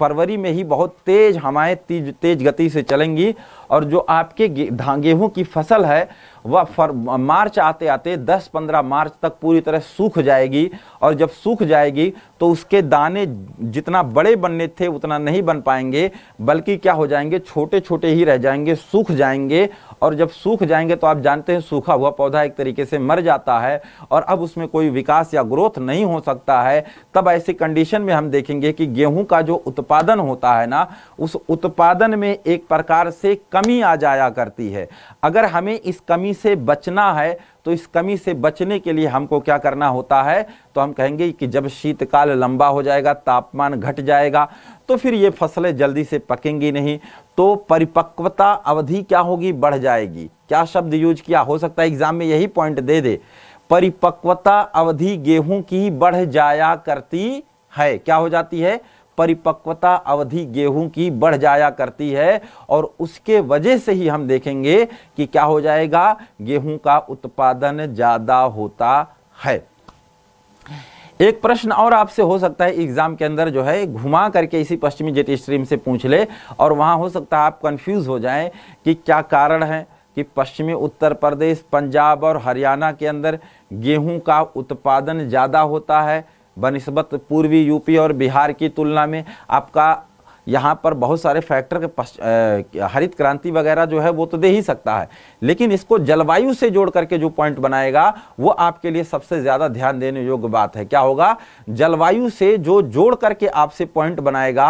फरवरी में ही बहुत तेज़ हवाएं तेज गति से चलेंगी और जो आपके गेहूं की फसल है वह फर मार्च आते आते 10-15 मार्च तक पूरी तरह सूख जाएगी और जब सूख जाएगी तो उसके दाने जितना बड़े बनने थे उतना नहीं बन पाएंगे बल्कि क्या हो जाएंगे छोटे छोटे ही रह जाएंगे सूख जाएंगे और जब सूख जाएंगे तो आप जानते हैं सूखा हुआ पौधा एक तरीके से मर जाता है और अब उसमें कोई विकास या ग्रोथ नहीं हो सकता है तब ऐसी कंडीशन में हम देखेंगे कि गेहूं का जो उत्पादन होता है ना उस उत्पादन में एक प्रकार से कमी आ जाया करती है अगर हमें इस कमी कमी से बचना है तो इस कमी से बचने के लिए हमको क्या करना होता है तो हम कहेंगे कि जब शीतकाल लंबा हो जाएगा तापमान घट जाएगा तो फिर ये फसलें जल्दी से पकेंगी नहीं तो परिपक्वता अवधि क्या होगी बढ़ जाएगी क्या शब्द यूज किया हो सकता है एग्जाम में यही पॉइंट दे दे परिपक्वता अवधि गेहूं की बढ़ जाया करती है क्या हो जाती है परिपक्वता अवधि गेहूं की बढ़ जाया करती है और उसके वजह से ही हम देखेंगे कि क्या हो जाएगा गेहूं का उत्पादन ज़्यादा होता है एक प्रश्न और आपसे हो सकता है एग्जाम के अंदर जो है घुमा करके इसी पश्चिमी जेट स्ट्रीम से पूछ ले और वहां हो सकता है आप कंफ्यूज हो जाएं कि क्या कारण है कि पश्चिमी उत्तर प्रदेश पंजाब और हरियाणा के अंदर गेहूं का उत्पादन ज़्यादा होता है बनस्बत पूर्वी यूपी और बिहार की तुलना में आपका यहाँ पर बहुत सारे फैक्टर के पश्च हरित क्रांति वगैरह जो है वो तो दे ही सकता है लेकिन इसको जलवायु से जोड़ करके जो पॉइंट बनाएगा वो आपके लिए सबसे ज़्यादा ध्यान देने योग्य बात है क्या होगा जलवायु से जो जोड़ करके आपसे पॉइंट बनाएगा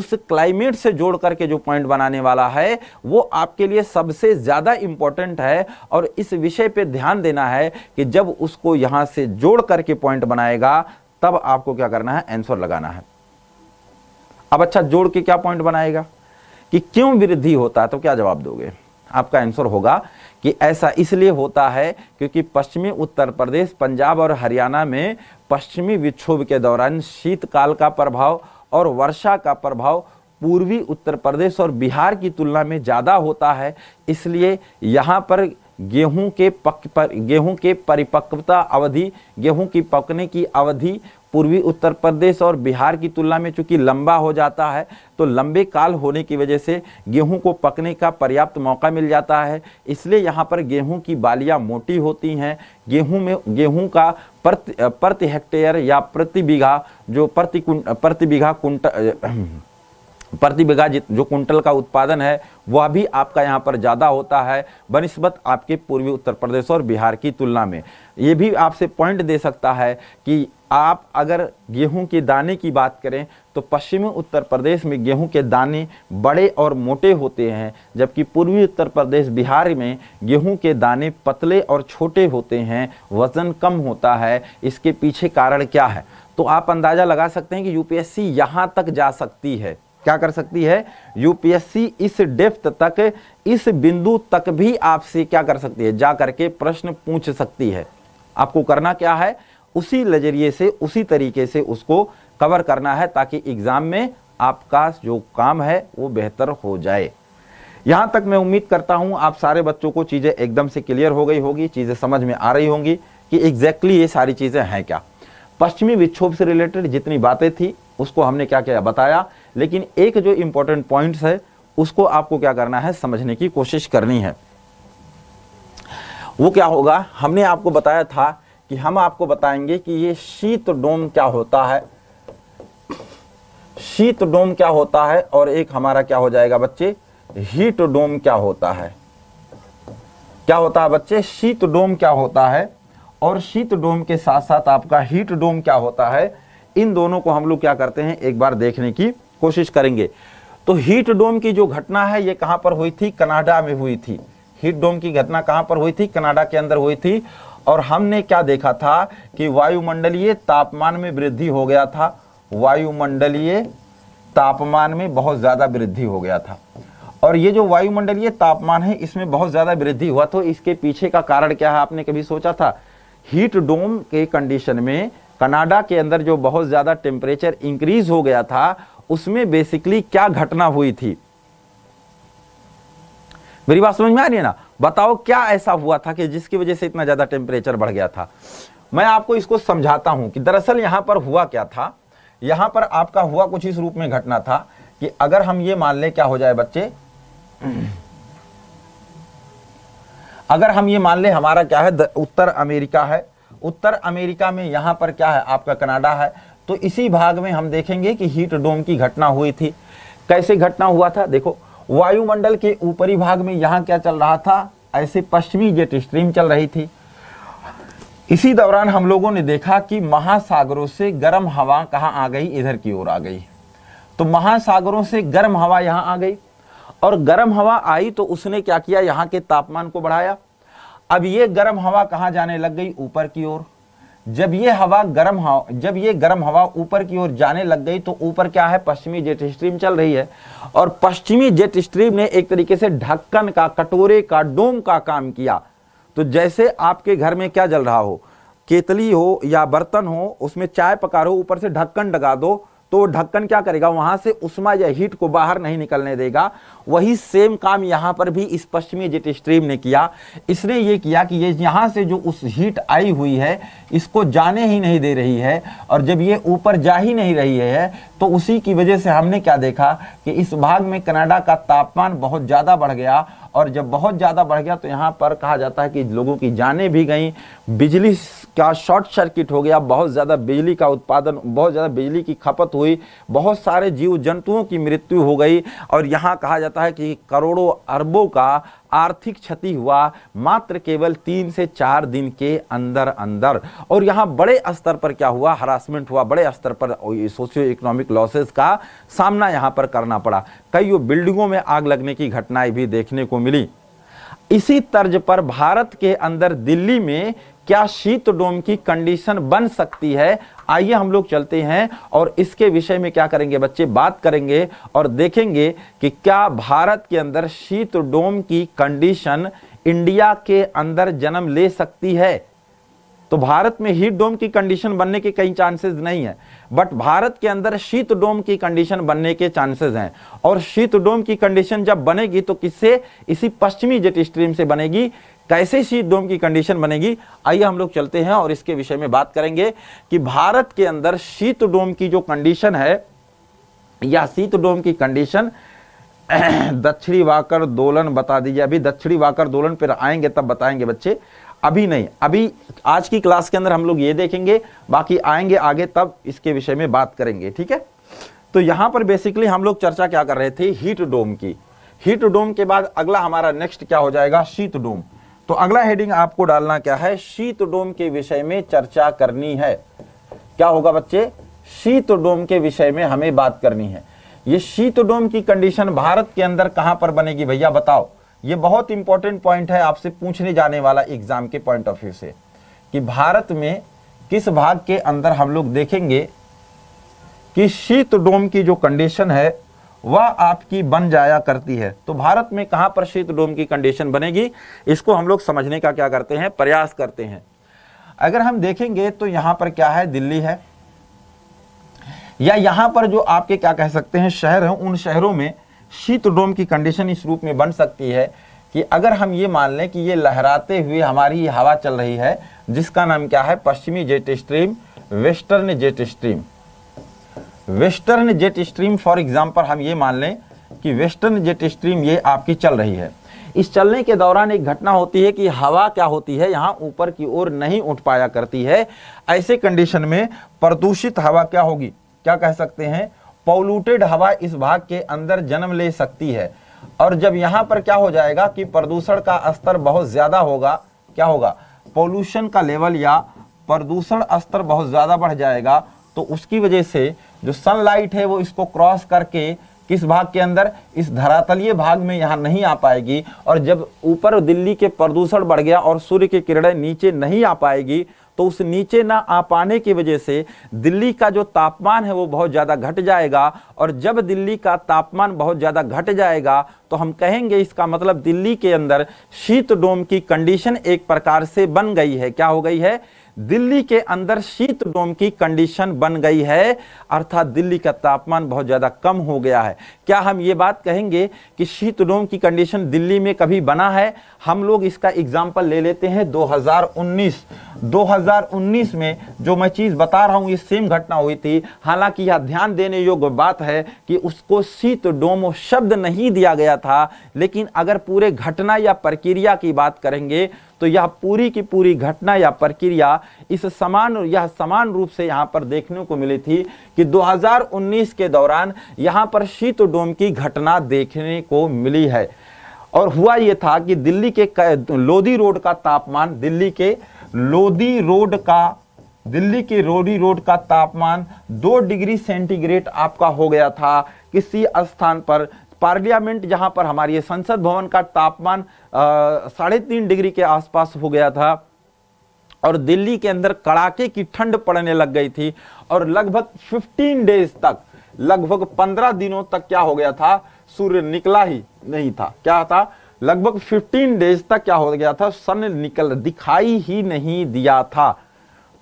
उस क्लाइमेट से जोड़ करके जो पॉइंट बनाने वाला है वो आपके लिए सबसे ज़्यादा इम्पोर्टेंट है और इस विषय पर ध्यान देना है कि जब उसको यहाँ से जोड़ करके पॉइंट बनाएगा तब आपको क्या करना है आंसर लगाना है अब अच्छा जोड़ के क्या पॉइंट बनाएगा कि क्यों वृद्धि होता है तो क्या जवाब दोगे आपका आंसर होगा कि ऐसा इसलिए होता है क्योंकि पश्चिमी उत्तर प्रदेश पंजाब और हरियाणा में पश्चिमी विक्षोभ के दौरान शीतकाल का प्रभाव और वर्षा का प्रभाव पूर्वी उत्तर प्रदेश और बिहार की तुलना में ज़्यादा होता है इसलिए यहाँ पर गेहूं के पक पर गेहूं के परिपक्वता अवधि गेहूं की पकने की अवधि पूर्वी उत्तर प्रदेश और बिहार की तुलना में चूंकि लंबा हो जाता है तो लंबे काल होने की वजह से गेहूं को पकने का पर्याप्त मौका मिल जाता है इसलिए यहाँ पर गेहूं की बालियाँ मोटी होती हैं गेहूं में गेहूं का प्रति प्रति हेक्टेयर या प्रति बीघा जो प्रति कुं, प्रति बीघा कुंटल प्रति बीघा जो कुंटल का उत्पादन है वह भी आपका यहाँ पर ज़्यादा होता है बनस्बत आपके पूर्वी उत्तर प्रदेश और बिहार की तुलना में ये भी आपसे पॉइंट दे सकता है कि आप अगर गेहूं के दाने की बात करें तो पश्चिमी उत्तर प्रदेश में गेहूं के दाने बड़े और मोटे होते हैं जबकि पूर्वी उत्तर प्रदेश बिहार में गेहूं के दाने पतले और छोटे होते हैं वज़न कम होता है इसके पीछे कारण क्या है तो आप अंदाज़ा लगा सकते हैं कि यूपीएससी यहाँ तक जा सकती है क्या कर सकती है यूपीएससी इस डेफ्थ तक इस बिंदु तक भी आपसे क्या कर सकती है जा करके प्रश्न पूछ सकती है आपको करना क्या है उसी नज़रिए से उसी तरीके से उसको कवर करना है ताकि एग्ज़ाम में आपका जो काम है वो बेहतर हो जाए यहां तक मैं उम्मीद करता हूं आप सारे बच्चों को चीज़ें एकदम से क्लियर हो गई होगी चीज़ें समझ में आ रही होंगी कि एग्जैक्टली ये सारी चीज़ें हैं क्या पश्चिमी विक्षोभ से रिलेटेड जितनी बातें थी उसको हमने क्या क्या बताया लेकिन एक जो इंपॉर्टेंट पॉइंट्स है उसको आपको क्या करना है समझने की कोशिश करनी है वो क्या होगा हमने आपको बताया था कि हम आपको बताएंगे कि ये शीत डोम क्या होता है शीत डोम क्या होता है और एक हमारा क्या हो जाएगा बच्चे हीट डोम क्या होता है क्या होता है बच्चे शीत डोम क्या होता है और शीत डोम के साथ साथ आपका हीट डोम क्या होता है इन दोनों को हम लोग क्या करते हैं एक बार देखने की कोशिश करेंगे तो हीट डोम की जो घटना है ये कहां पर हुई थी कनाडा में हुई थी हीट डोम की घटना कहां पर हुई थी कनाडा के अंदर हुई थी और हमने क्या देखा था कि वायुमंडलीय तापमान में वृद्धि हो गया था वायुमंडलीय तापमान में बहुत ज़्यादा वृद्धि हो गया था और ये जो वायुमंडलीय तापमान है इसमें बहुत ज़्यादा वृद्धि हुआ तो इसके पीछे का कारण क्या है आपने कभी सोचा था हीट डोम के कंडीशन में कनाडा के अंदर जो बहुत ज़्यादा टेम्परेचर इंक्रीज हो गया था उसमें बेसिकली क्या घटना हुई थी मेरी बात समझ में आ रही है ना बताओ क्या ऐसा हुआ था कि जिसकी वजह से इतना ज़्यादा टेम्परेचर बढ़ गया था मैं आपको इसको समझाता हूं कि दरअसल यहां पर हुआ क्या था यहां पर आपका हुआ कुछ इस रूप में घटना था कि अगर हम ये मान लें क्या हो जाए बच्चे अगर हम ये मान लें हमारा क्या है उत्तर अमेरिका है उत्तर अमेरिका में यहां पर क्या है आपका कनाडा है तो इसी भाग में हम देखेंगे कि हीट डोम की घटना हुई थी कैसे घटना हुआ था देखो वायुमंडल के ऊपरी भाग में यहाँ क्या चल रहा था ऐसे पश्चिमी जेट स्ट्रीम चल रही थी इसी दौरान हम लोगों ने देखा कि महासागरों से गर्म हवा कहाँ आ गई इधर की ओर आ गई तो महासागरों से गर्म हवा यहाँ आ गई और गर्म हवा आई तो उसने क्या किया यहाँ के तापमान को बढ़ाया अब ये गर्म हवा कहाँ जाने लग गई ऊपर की ओर जब ये हवा गर्म हवा जब ये गर्म हवा ऊपर की ओर जाने लग गई तो ऊपर क्या है पश्चिमी जेट स्ट्रीम चल रही है और पश्चिमी जेट स्ट्रीम ने एक तरीके से ढक्कन का कटोरे का डोम का काम किया तो जैसे आपके घर में क्या जल रहा हो केतली हो या बर्तन हो उसमें चाय पका रहे हो ऊपर से ढक्कन डगा दो तो ढक्कन क्या करेगा वहां से उष्मा या हीट को बाहर नहीं निकलने देगा वही सेम काम यहाँ पर भी इस पश्चिमी जेट स्ट्रीम ने किया इसने ये किया कि ये यहाँ से जो उस हीट आई हुई है इसको जाने ही नहीं दे रही है और जब ये ऊपर जा ही नहीं रही है तो उसी की वजह से हमने क्या देखा कि इस भाग में कनाडा का तापमान बहुत ज़्यादा बढ़ गया और जब बहुत ज़्यादा बढ़ गया तो यहाँ पर कहा जाता है कि लोगों की जाने भी गई बिजली का शॉर्ट सर्किट हो गया बहुत ज़्यादा बिजली का उत्पादन बहुत ज़्यादा बिजली की खपत हुई बहुत सारे जीव जंतुओं की मृत्यु हो गई और यहाँ कहा जाता जाता है कि करोड़ों अरबों का आर्थिक क्षति हुआ मात्र केवल तीन से चार दिन के अंदर अंदर और यहाँ बड़े स्तर पर क्या हुआ हरासमेंट हुआ बड़े स्तर पर सोशियो इकोनॉमिक लॉसेस का सामना यहाँ पर करना पड़ा कई बिल्डिंगों में आग लगने की घटनाएं भी देखने को मिली इसी तर्ज पर भारत के अंदर दिल्ली में क्या शीत डोम की कंडीशन बन सकती है आइए हम लोग चलते हैं और इसके विषय में क्या करेंगे बच्चे बात करेंगे और देखेंगे कि क्या भारत के अंदर शीत डोम की कंडीशन इंडिया के अंदर जन्म ले सकती है तो भारत में हीट डोम की कंडीशन बनने के कई चांसेस नहीं है बट भारत के अंदर शीत डोम की कंडीशन बनने के चांसेस हैं और शीत डोम की कंडीशन जब बनेगी तो किससे इसी पश्चिमी जेट स्ट्रीम से बनेगी कैसे शीत डोम की कंडीशन बनेगी आइए हम लोग चलते हैं और इसके विषय में बात करेंगे कि भारत के अंदर शीत डोम की जो कंडीशन है या शीत डोम की कंडीशन *clears throat* दक्षिणी वाकर दोलन बता दीजिए अभी दक्षिणी वाकर दोलन पर आएंगे तब बताएंगे बच्चे अभी नहीं अभी आज की क्लास के अंदर हम लोग ये देखेंगे बाकी आएंगे आगे तब इसके विषय में बात करेंगे ठीक है तो यहां पर बेसिकली हम लोग चर्चा क्या कर रहे थे हीट डोम की हीट डोम के बाद अगला हमारा नेक्स्ट क्या हो जाएगा शीत डोम तो अगला हेडिंग आपको डालना क्या है शीत डोम के विषय में चर्चा करनी है क्या होगा बच्चे डोम के विषय में हमें बात करनी है ये डोम की कंडीशन भारत के अंदर कहां पर बनेगी भैया बताओ ये बहुत इंपॉर्टेंट पॉइंट है आपसे पूछने जाने वाला एग्जाम के पॉइंट ऑफ व्यू से कि भारत में किस भाग के अंदर हम लोग देखेंगे कि शीत डोम की जो कंडीशन है वह आपकी बन जाया करती है तो भारत में कहाँ पर शीत डोम की कंडीशन बनेगी इसको हम लोग समझने का क्या करते हैं प्रयास करते हैं अगर हम देखेंगे तो यहाँ पर क्या है दिल्ली है या यहाँ पर जो आपके क्या कह सकते हैं शहर हैं उन शहरों में शीत डोम की कंडीशन इस रूप में बन सकती है कि अगर हम ये मान लें कि ये लहराते हुए हमारी हवा चल रही है जिसका नाम क्या है पश्चिमी jet stream western jet stream western jet stream for example हम ये मान लें कि वेस्टर्न जेट स्ट्रीम ये आपकी चल रही है इस चलने के दौरान एक घटना होती है कि हवा क्या होती है यहाँ ऊपर की ओर नहीं उठ पाया करती है ऐसे कंडीशन में प्रदूषित हवा क्या होगी क्या कह सकते हैं पॉल्यूटेड हवा इस भाग के अंदर जन्म ले सकती है और जब यहाँ पर क्या हो जाएगा कि प्रदूषण का स्तर बहुत ज़्यादा होगा क्या होगा पॉल्यूशन का लेवल या प्रदूषण स्तर बहुत ज़्यादा बढ़ जाएगा तो उसकी वजह से जो सनलाइट है वो इसको क्रॉस करके किस भाग के अंदर इस धरातलीय भाग में यहाँ नहीं आ पाएगी और जब ऊपर दिल्ली के प्रदूषण बढ़ गया और सूर्य की किरणें नीचे नहीं आ पाएगी तो उस नीचे ना आ पाने की वजह से दिल्ली का जो तापमान है वो बहुत ज़्यादा घट जाएगा और जब दिल्ली का तापमान बहुत ज़्यादा घट जाएगा तो हम कहेंगे इसका मतलब दिल्ली के अंदर शीत डोम की कंडीशन एक प्रकार से बन गई है क्या हो गई है दिल्ली के अंदर शीत डोम की कंडीशन बन गई है अर्थात दिल्ली का तापमान बहुत ज़्यादा कम हो गया है क्या हम ये बात कहेंगे कि शीत डोम की कंडीशन दिल्ली में कभी बना है हम लोग इसका एग्जाम्पल ले लेते हैं 2019 2019 में जो मैं चीज़ बता रहा हूँ ये सेम घटना हुई थी हालांकि यह ध्यान देने योग्य बात है कि उसको शीत डोम शब्द नहीं दिया गया था लेकिन अगर पूरे घटना या प्रक्रिया की बात करेंगे तो यह पूरी की पूरी घटना या प्रक्रिया इस समान यह समान रूप से यहाँ पर देखने को मिली थी कि 2019 के दौरान यहाँ पर शीत डोम की घटना देखने को मिली है और हुआ यह था कि दिल्ली के लोधी रोड का तापमान दिल्ली के लोधी रोड का दिल्ली के रोडी रोड का तापमान दो डिग्री सेंटीग्रेड आपका हो गया था किसी स्थान पर पार्लियामेंट जहां पर हमारी संसद भवन का तापमान साढ़े तीन डिग्री के आसपास हो गया था और दिल्ली के अंदर कड़ाके की ठंड पड़ने लग गई थी और लगभग 15 डेज तक लगभग 15 दिनों तक क्या हो गया था सूर्य निकला ही नहीं था क्या था लगभग 15 डेज तक क्या हो गया था सन निकल दिखाई ही नहीं दिया था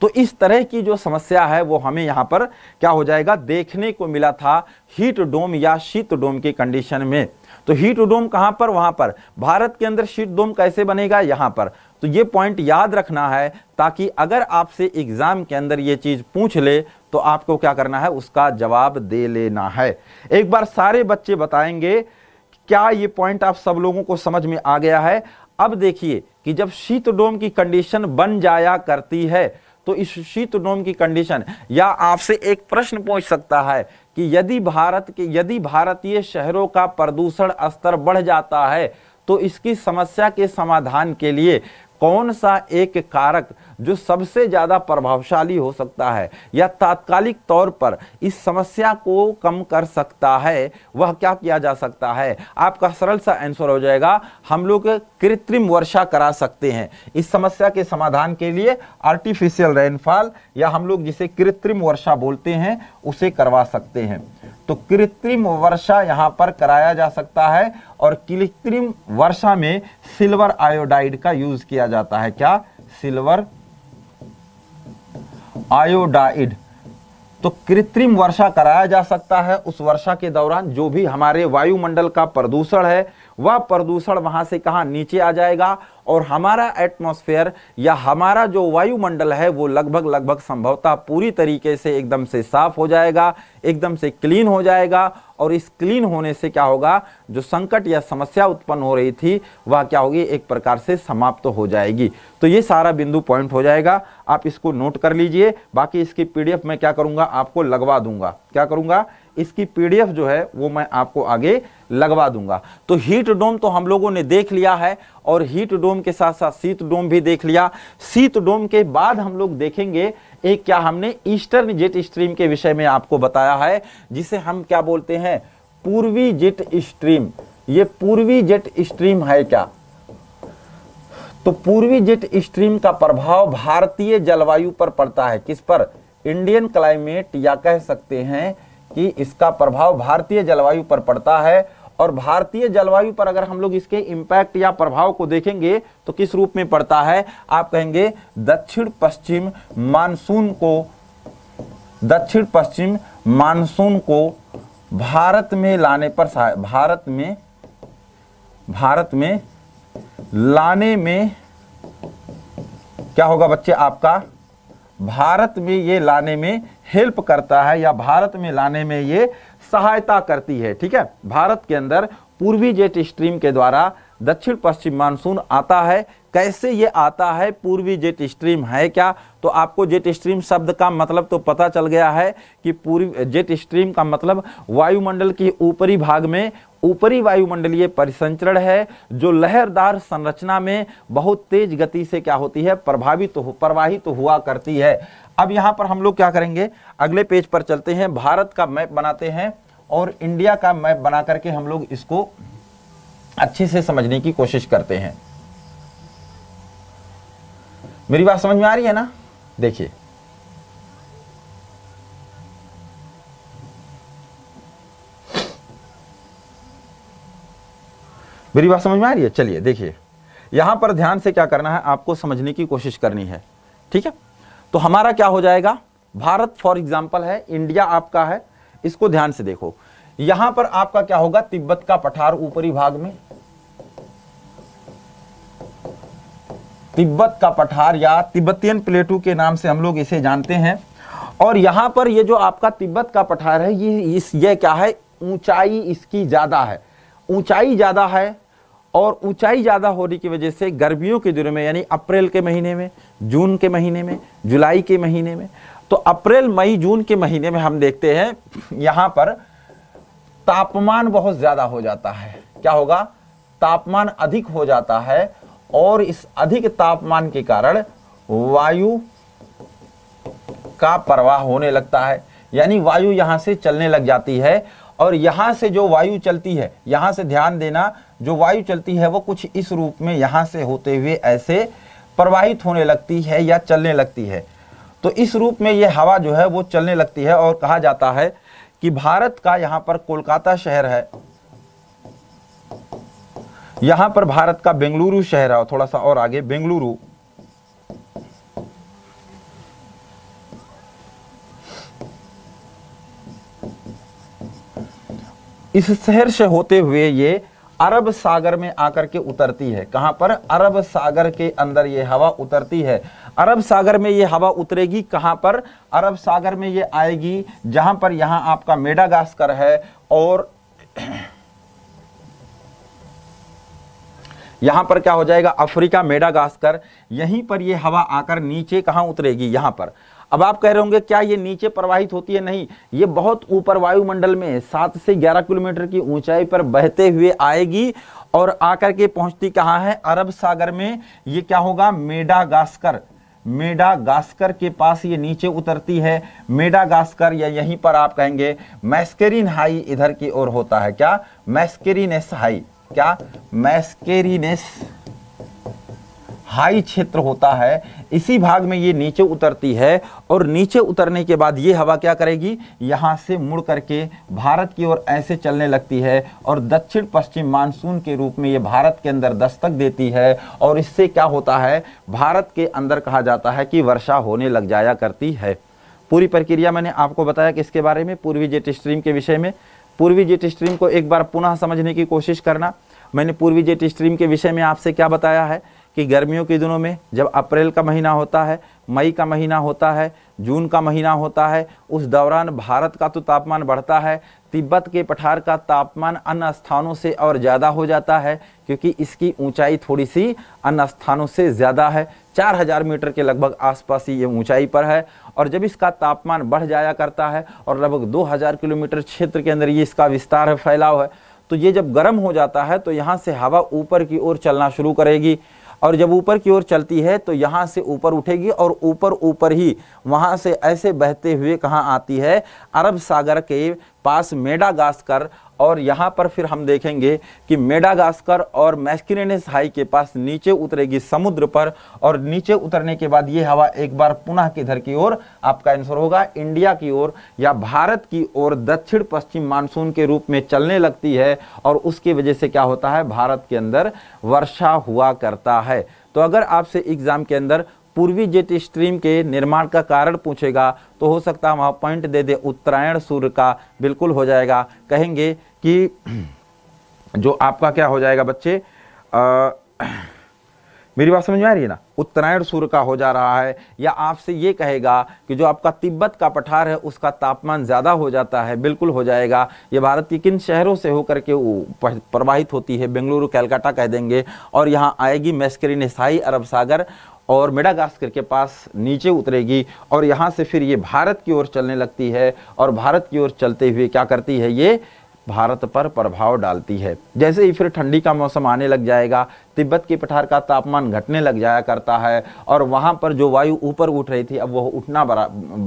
तो इस तरह की जो समस्या है वो हमें यहाँ पर क्या हो जाएगा देखने को मिला था हीट डोम या शीत डोम के कंडीशन में तो हीट डोम कहाँ पर वहाँ पर भारत के अंदर शीत डोम कैसे बनेगा यहाँ पर तो ये पॉइंट याद रखना है ताकि अगर आपसे एग्ज़ाम के अंदर ये चीज़ पूछ ले तो आपको क्या करना है उसका जवाब दे लेना है एक बार सारे बच्चे बताएंगे क्या ये पॉइंट आप सब लोगों को समझ में आ गया है अब देखिए कि जब शीत डोम की कंडीशन बन जाया करती है तो इस शीत डोम की कंडीशन या आपसे एक प्रश्न पूछ सकता है कि यदि भारत के यदि भारतीय शहरों का प्रदूषण स्तर बढ़ जाता है तो इसकी समस्या के समाधान के लिए कौन सा एक कारक जो सबसे ज़्यादा प्रभावशाली हो सकता है या तात्कालिक तौर पर इस समस्या को कम कर सकता है वह क्या किया जा सकता है आपका सरल सा आंसर हो जाएगा हम लोग कृत्रिम वर्षा करा सकते हैं इस समस्या के समाधान के लिए आर्टिफिशियल रेनफॉल या हम लोग जिसे कृत्रिम वर्षा बोलते हैं उसे करवा सकते हैं तो कृत्रिम वर्षा यहाँ पर कराया जा सकता है और कृत्रिम वर्षा में सिल्वर आयोडाइड का यूज किया जाता है क्या सिल्वर आयोडाइड तो कृत्रिम वर्षा कराया जा सकता है उस वर्षा के दौरान जो भी हमारे वायुमंडल का प्रदूषण है वह प्रदूषण वहां से कहाँ नीचे आ जाएगा और हमारा एटमॉस्फेयर या हमारा जो वायुमंडल है वो लगभग लगभग संभवतः पूरी तरीके से एकदम से साफ हो जाएगा एकदम से क्लीन हो जाएगा और इस क्लीन होने से क्या होगा जो संकट या समस्या उत्पन्न हो रही थी वह क्या होगी एक प्रकार से समाप्त तो हो जाएगी तो ये सारा बिंदु पॉइंट हो जाएगा आप इसको नोट कर लीजिए बाकी इसकी पीडीएफ मैं क्या करूँगा आपको लगवा दूंगा क्या करूँगा इसकी पीडीएफ जो है वो मैं आपको आगे लगवा दूंगा तो हीट डोम तो हम लोगों ने देख लिया है और हीट डोम के साथ साथ शीत डोम भी देख लिया शीत डोम के बाद हम लोग देखेंगे एक क्या हमने ईस्टर्न जेट स्ट्रीम के विषय में आपको बताया है जिसे हम क्या बोलते हैं पूर्वी जेट स्ट्रीम ये पूर्वी जेट स्ट्रीम है क्या तो पूर्वी जेट स्ट्रीम का प्रभाव भारतीय जलवायु पर पड़ता है किस पर इंडियन क्लाइमेट या कह सकते हैं कि इसका प्रभाव भारतीय जलवायु पर पड़ता है और भारतीय जलवायु पर अगर हम लोग इसके इम्पैक्ट या प्रभाव को देखेंगे तो किस रूप में पड़ता है आप कहेंगे दक्षिण पश्चिम मानसून को दक्षिण पश्चिम मानसून को भारत में लाने पर भारत में भारत में लाने में क्या होगा बच्चे आपका भारत में ये लाने में हेल्प करता है या भारत में लाने में ये सहायता करती है ठीक है भारत के अंदर पूर्वी जेट स्ट्रीम के द्वारा दक्षिण पश्चिम मानसून आता है कैसे ये आता है पूर्वी जेट स्ट्रीम है क्या तो आपको जेट स्ट्रीम शब्द का मतलब तो पता चल गया है कि पूर्वी जेट स्ट्रीम का मतलब वायुमंडल के ऊपरी भाग में ऊपरी वायुमंडलीय परिसंचरण है जो लहरदार संरचना में बहुत तेज गति से क्या होती है प्रभावित तो हो प्रवाहित तो हुआ करती है अब यहाँ पर हम लोग क्या करेंगे अगले पेज पर चलते हैं भारत का मैप बनाते हैं और इंडिया का मैप बना करके हम लोग इसको अच्छे से समझने की कोशिश करते हैं मेरी बात समझ में आ रही है ना देखिए मेरी बात समझ में आ रही है चलिए देखिए यहां पर ध्यान से क्या करना है आपको समझने की कोशिश करनी है ठीक है तो हमारा क्या हो जाएगा भारत फॉर एग्जाम्पल है इंडिया आपका है इसको ध्यान से देखो यहां पर आपका क्या होगा तिब्बत का पठार ऊपरी भाग में तिब्बत का पठार या तिब्बतियन प्लेटू के नाम से हम लोग इसे जानते हैं और यहाँ पर ये जो आपका तिब्बत का पठार है ये इस ये क्या है ऊंचाई इसकी ज़्यादा है ऊंचाई ज़्यादा है और ऊंचाई ज़्यादा होने की वजह से गर्मियों के दिनों में यानी अप्रैल के महीने में जून के महीने में जुलाई के महीने में तो अप्रैल मई जून के महीने में हम देखते हैं यहाँ पर तापमान बहुत ज़्यादा हो जाता है क्या होगा तापमान अधिक हो जाता है और इस अधिक तापमान के कारण वायु का प्रवाह होने लगता है यानी वायु यहाँ से चलने लग जाती है और यहाँ से जो वायु चलती है यहाँ से ध्यान देना जो वायु चलती है वो कुछ इस रूप में यहाँ से होते हुए ऐसे प्रवाहित होने लगती है या चलने लगती है तो इस रूप में ये हवा जो है वो चलने लगती है और कहा जाता है कि भारत का यहाँ पर कोलकाता शहर है यहां पर भारत का बेंगलुरु शहर है थोड़ा सा और आगे बेंगलुरु इस शहर से होते हुए ये अरब सागर में आकर के उतरती है कहां पर अरब सागर के अंदर ये हवा उतरती है अरब सागर में ये हवा उतरेगी कहां पर अरब सागर में ये आएगी जहां पर यहां आपका मेडागास्कर है और यहाँ पर क्या हो जाएगा अफ्रीका मेडागास्कर यहीं पर ये हवा आकर नीचे कहाँ उतरेगी यहाँ पर अब आप कह रहे होंगे क्या ये नीचे प्रवाहित होती है नहीं ये बहुत ऊपर वायुमंडल में सात से ग्यारह किलोमीटर की ऊंचाई पर बहते हुए आएगी और आकर के पहुंचती कहाँ है अरब सागर में ये क्या होगा मेडागास्कर मेडागास्कर के पास ये नीचे उतरती है मेडागास्कर या यहीं पर आप कहेंगे मैस्केरिन हाई इधर की ओर होता है क्या मैस्केरिनेस हाई क्या मैस्केरिनेस हाई क्षेत्र होता है इसी भाग में ये नीचे उतरती है और नीचे उतरने के बाद ये हवा क्या करेगी यहाँ से मुड़ करके भारत की ओर ऐसे चलने लगती है और दक्षिण पश्चिम मानसून के रूप में ये भारत के अंदर दस्तक देती है और इससे क्या होता है भारत के अंदर कहा जाता है कि वर्षा होने लग जाया करती है पूरी प्रक्रिया मैंने आपको बताया कि इसके बारे में पूर्वी जेट स्ट्रीम के विषय में पूर्वी जेट स्ट्रीम को एक बार पुनः समझने की कोशिश करना मैंने पूर्वी जेट स्ट्रीम के विषय में आपसे क्या बताया है कि गर्मियों के दिनों में जब अप्रैल का महीना होता है मई का महीना होता है जून का महीना होता है उस दौरान भारत का तो तापमान बढ़ता है तिब्बत के पठार का तापमान अन्य स्थानों से और ज़्यादा हो जाता है क्योंकि इसकी ऊंचाई थोड़ी सी अन्य स्थानों से ज़्यादा है 4000 मीटर के लगभग आसपास ही ये ऊंचाई पर है और जब इसका तापमान बढ़ जाया करता है और लगभग 2000 किलोमीटर क्षेत्र के अंदर ये इसका विस्तार है फैलाव है तो ये जब गर्म हो जाता है तो यहाँ से हवा ऊपर की ओर चलना शुरू करेगी और जब ऊपर की ओर चलती है तो यहाँ से ऊपर उठेगी और ऊपर ऊपर ही वहाँ से ऐसे बहते हुए कहाँ आती है अरब सागर के पास मेडागास्कर और यहाँ पर फिर हम देखेंगे कि मेडागास्कर और मैस्किनेस हाई के पास नीचे उतरेगी समुद्र पर और नीचे उतरने के बाद ये हवा एक बार पुनः किधर की ओर आपका आंसर होगा इंडिया की ओर या भारत की ओर दक्षिण पश्चिम मानसून के रूप में चलने लगती है और उसकी वजह से क्या होता है भारत के अंदर वर्षा हुआ करता है तो अगर आपसे एग्ज़ाम के अंदर पूर्वी जेट स्ट्रीम के निर्माण का कारण पूछेगा तो हो सकता है वहाँ पॉइंट दे दे उत्तरायण सूर्य का बिल्कुल हो जाएगा कहेंगे कि *clears throat* जो आपका क्या हो जाएगा बच्चे आ, *clears throat* मेरी बात समझ में आ रही है ना उत्तरायण सूर्य का हो जा रहा है या आपसे ये कहेगा कि जो आपका तिब्बत का पठार है उसका तापमान ज़्यादा हो जाता है बिल्कुल हो जाएगा ये भारत के किन शहरों से होकर के प्रवाहित होती है बेंगलुरु कैलकाटा कह देंगे और यहाँ आएगी मेस्करीन ईसाई अरब सागर और मेडागास्कर के पास नीचे उतरेगी और यहाँ से फिर ये भारत की ओर चलने लगती है और भारत की ओर चलते हुए क्या करती है ये भारत पर प्रभाव डालती है जैसे ही फिर ठंडी का मौसम आने लग जाएगा तिब्बत के पठार का तापमान घटने लग जाया करता है और वहाँ पर जो वायु ऊपर उठ रही थी अब वह उठना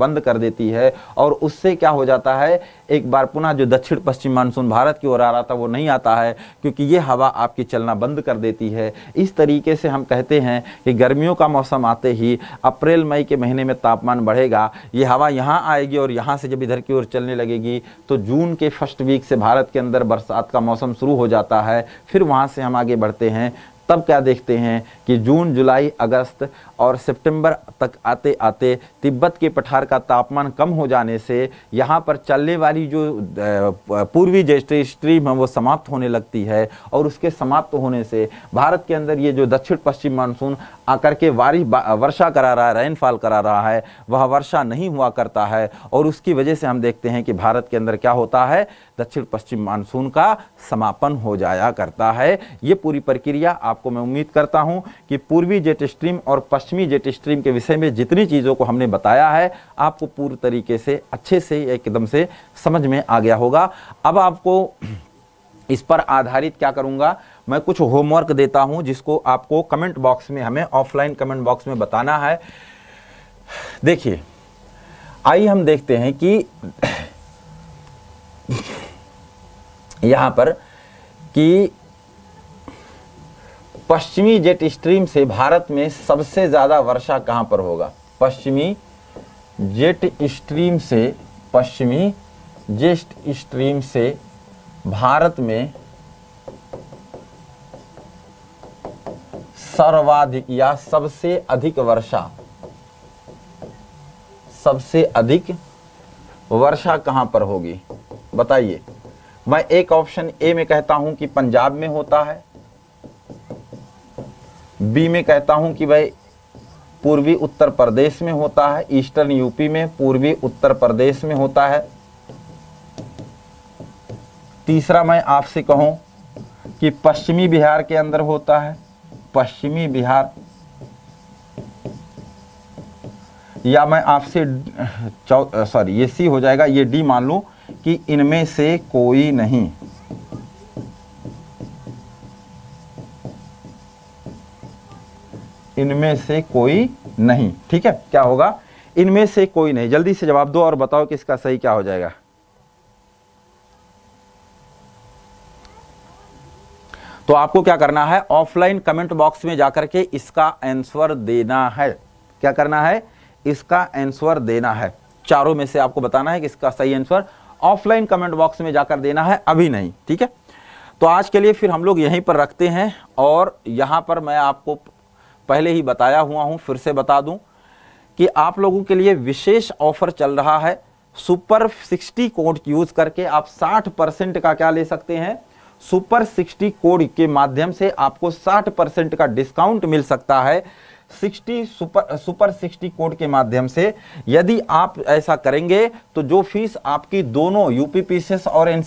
बंद कर देती है और उससे क्या हो जाता है एक बार पुनः जो दक्षिण पश्चिम मानसून भारत की ओर आ रहा था वो नहीं आता है क्योंकि ये हवा आपकी चलना बंद कर देती है इस तरीके से हम कहते हैं कि गर्मियों का मौसम आते ही अप्रैल मई के महीने में तापमान बढ़ेगा ये हवा यहाँ आएगी और यहाँ से जब इधर की ओर चलने लगेगी तो जून के फर्स्ट वीक से भारत के अंदर बरसात का मौसम शुरू हो जाता है फिर वहाँ से हम आगे बढ़ते हैं तब क्या देखते हैं कि जून जुलाई अगस्त और सितंबर तक आते आते तिब्बत के पठार का तापमान कम हो जाने से यहाँ पर चलने वाली जो पूर्वी जेस्ट्री स्ट्रीम है वो समाप्त होने लगती है और उसके समाप्त होने से भारत के अंदर ये जो दक्षिण पश्चिम मानसून आकर के बारिश वर्षा करा रहा है रेनफॉल करा रहा है वह वर्षा नहीं हुआ करता है और उसकी वजह से हम देखते हैं कि भारत के अंदर क्या होता है दक्षिण पश्चिम मानसून का समापन हो जाया करता है ये पूरी प्रक्रिया आपको मैं उम्मीद करता हूँ कि पूर्वी जेट स्ट्रीम और पश्चिमी जेट स्ट्रीम के विषय में जितनी चीज़ों को हमने बताया है आपको पूर्व तरीके से अच्छे से एकदम से समझ में आ गया होगा अब आपको इस पर आधारित क्या करूँगा मैं कुछ होमवर्क देता हूं जिसको आपको कमेंट बॉक्स में हमें ऑफलाइन कमेंट बॉक्स में बताना है देखिए आइए हम देखते हैं कि यहां पर कि पश्चिमी जेट स्ट्रीम से भारत में सबसे ज़्यादा वर्षा कहां पर होगा पश्चिमी जेट स्ट्रीम से पश्चिमी जेट स्ट्रीम से भारत में सर्वाधिक या सबसे अधिक वर्षा सबसे अधिक वर्षा कहां पर होगी बताइए मैं एक ऑप्शन ए में कहता हूं कि पंजाब में होता है बी में कहता हूं कि भाई पूर्वी उत्तर प्रदेश में होता है ईस्टर्न यूपी में पूर्वी उत्तर प्रदेश में होता है तीसरा मैं आपसे कहूं कि पश्चिमी बिहार के अंदर होता है पश्चिमी बिहार या मैं आपसे सॉरी ये सी हो जाएगा ये डी मान लू कि इनमें से कोई नहीं इनमें से कोई नहीं ठीक है क्या होगा इनमें से कोई नहीं जल्दी से जवाब दो और बताओ कि इसका सही क्या हो जाएगा तो आपको क्या करना है ऑफलाइन कमेंट बॉक्स में जाकर के इसका आंसर देना है क्या करना है इसका आंसर देना है चारों में से आपको बताना है कि इसका सही आंसर ऑफलाइन कमेंट बॉक्स में जाकर देना है अभी नहीं ठीक है तो आज के लिए फिर हम लोग यहीं पर रखते हैं और यहाँ पर मैं आपको पहले ही बताया हुआ हूँ फिर से बता दूँ कि आप लोगों के लिए विशेष ऑफर चल रहा है सुपर 60 कोड यूज़ करके आप 60 परसेंट का क्या ले सकते हैं सुपर 60 कोड के माध्यम से आपको 60 परसेंट का डिस्काउंट मिल सकता है 60 सुपर सुपर 60 कोड के माध्यम से यदि आप ऐसा करेंगे तो जो फीस आपकी दोनों यू पीसीएस और एन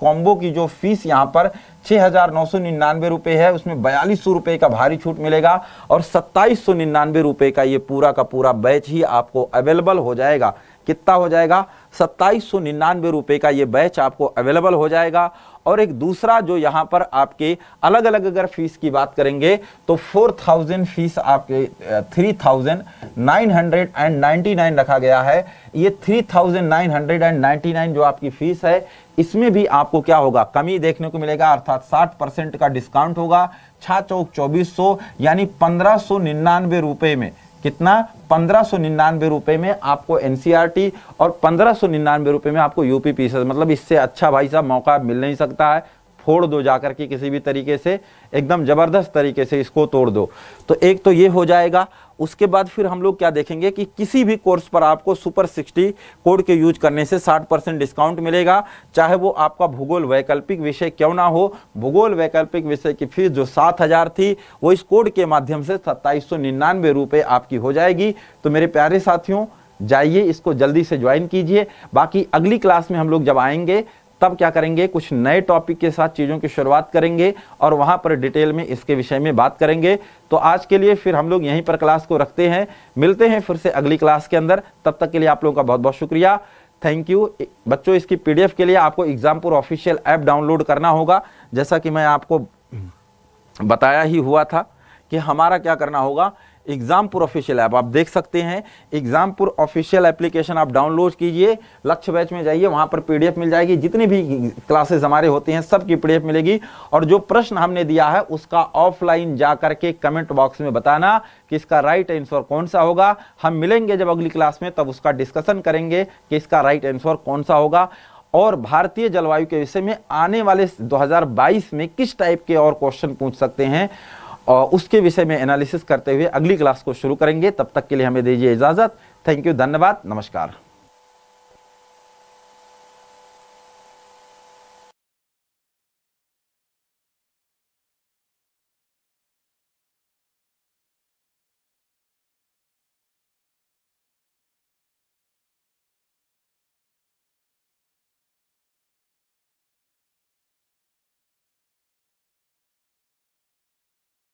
कॉम्बो की जो फीस यहाँ पर छः हज़ार नौ सौ निन्यानवे रुपये है उसमें बयालीस सौ रुपये का भारी छूट मिलेगा और सत्ताईस सौ निन्यानवे रुपये का ये पूरा का पूरा बैच ही आपको अवेलेबल हो जाएगा कितना हो जाएगा सत्ताईस सौ निन्यानवे रुपये का ये बैच आपको अवेलेबल हो जाएगा और एक दूसरा जो यहां पर आपके अलग अलग अगर फीस की बात करेंगे तो फोर थाउजेंड फीस आपके three thousand nine hundred and ninety nine रखा गया है ये three thousand nine hundred and ninety nine जो आपकी फीस है इसमें भी आपको क्या होगा कमी देखने को मिलेगा अर्थात साठ परसेंट का डिस्काउंट होगा छा चौक चौबीस सौ यानी पंद्रह सौ निन्यानवे रुपए में कितना पंद्रह सौ निन्यानवे रुपए में आपको टी e और पंद्रह सौ निन्यानवे रुपए में आपको यूपी पी मतलब इससे अच्छा भाई साहब मौका मिल नहीं सकता है फोड़ दो जाकर के किसी भी तरीके से एकदम ज़बरदस्त तरीके से इसको तोड़ दो तो एक तो ये हो जाएगा उसके बाद फिर हम लोग क्या देखेंगे कि किसी भी कोर्स पर आपको सुपर सिक्सटी कोड के यूज करने से साठ परसेंट डिस्काउंट मिलेगा चाहे वो आपका भूगोल वैकल्पिक विषय क्यों ना हो भूगोल वैकल्पिक विषय की फीस जो सात हज़ार थी वो इस कोड के माध्यम से सत्ताईस सौ निन्यानवे रुपये आपकी हो जाएगी तो मेरे प्यारे साथियों जाइए इसको जल्दी से ज्वाइन कीजिए बाकी अगली क्लास में हम लोग जब आएंगे तब क्या करेंगे कुछ नए टॉपिक के साथ चीज़ों की शुरुआत करेंगे और वहाँ पर डिटेल में इसके विषय में बात करेंगे तो आज के लिए फिर हम लोग यहीं पर क्लास को रखते हैं मिलते हैं फिर से अगली क्लास के अंदर तब तक के लिए आप लोगों का बहुत बहुत शुक्रिया थैंक यू बच्चों इसकी पीडीएफ के लिए आपको एग्जामपुर ऑफिशियल ऐप डाउनलोड करना होगा जैसा कि मैं आपको बताया ही हुआ था कि हमारा क्या करना होगा एग्जामपुर ऑफिशियल ऐप आप देख सकते हैं एग्जामपुर ऑफिशियल एप्लीकेशन आप डाउनलोड कीजिए लक्ष्य बैच में जाइए वहाँ पर पीडीएफ मिल जाएगी जितनी भी क्लासेस हमारे होते हैं सबकी की पीडीएफ मिलेगी और जो प्रश्न हमने दिया है उसका ऑफलाइन जा करके कमेंट बॉक्स में बताना कि इसका राइट आंसर कौन सा होगा हम मिलेंगे जब अगली क्लास में तब उसका डिस्कशन करेंगे कि इसका राइट आंसर कौन सा होगा और भारतीय जलवायु के विषय में आने वाले 2022 में किस टाइप के और क्वेश्चन पूछ सकते हैं और उसके विषय में एनालिसिस करते हुए अगली क्लास को शुरू करेंगे तब तक के लिए हमें दीजिए इजाज़त थैंक यू धन्यवाद नमस्कार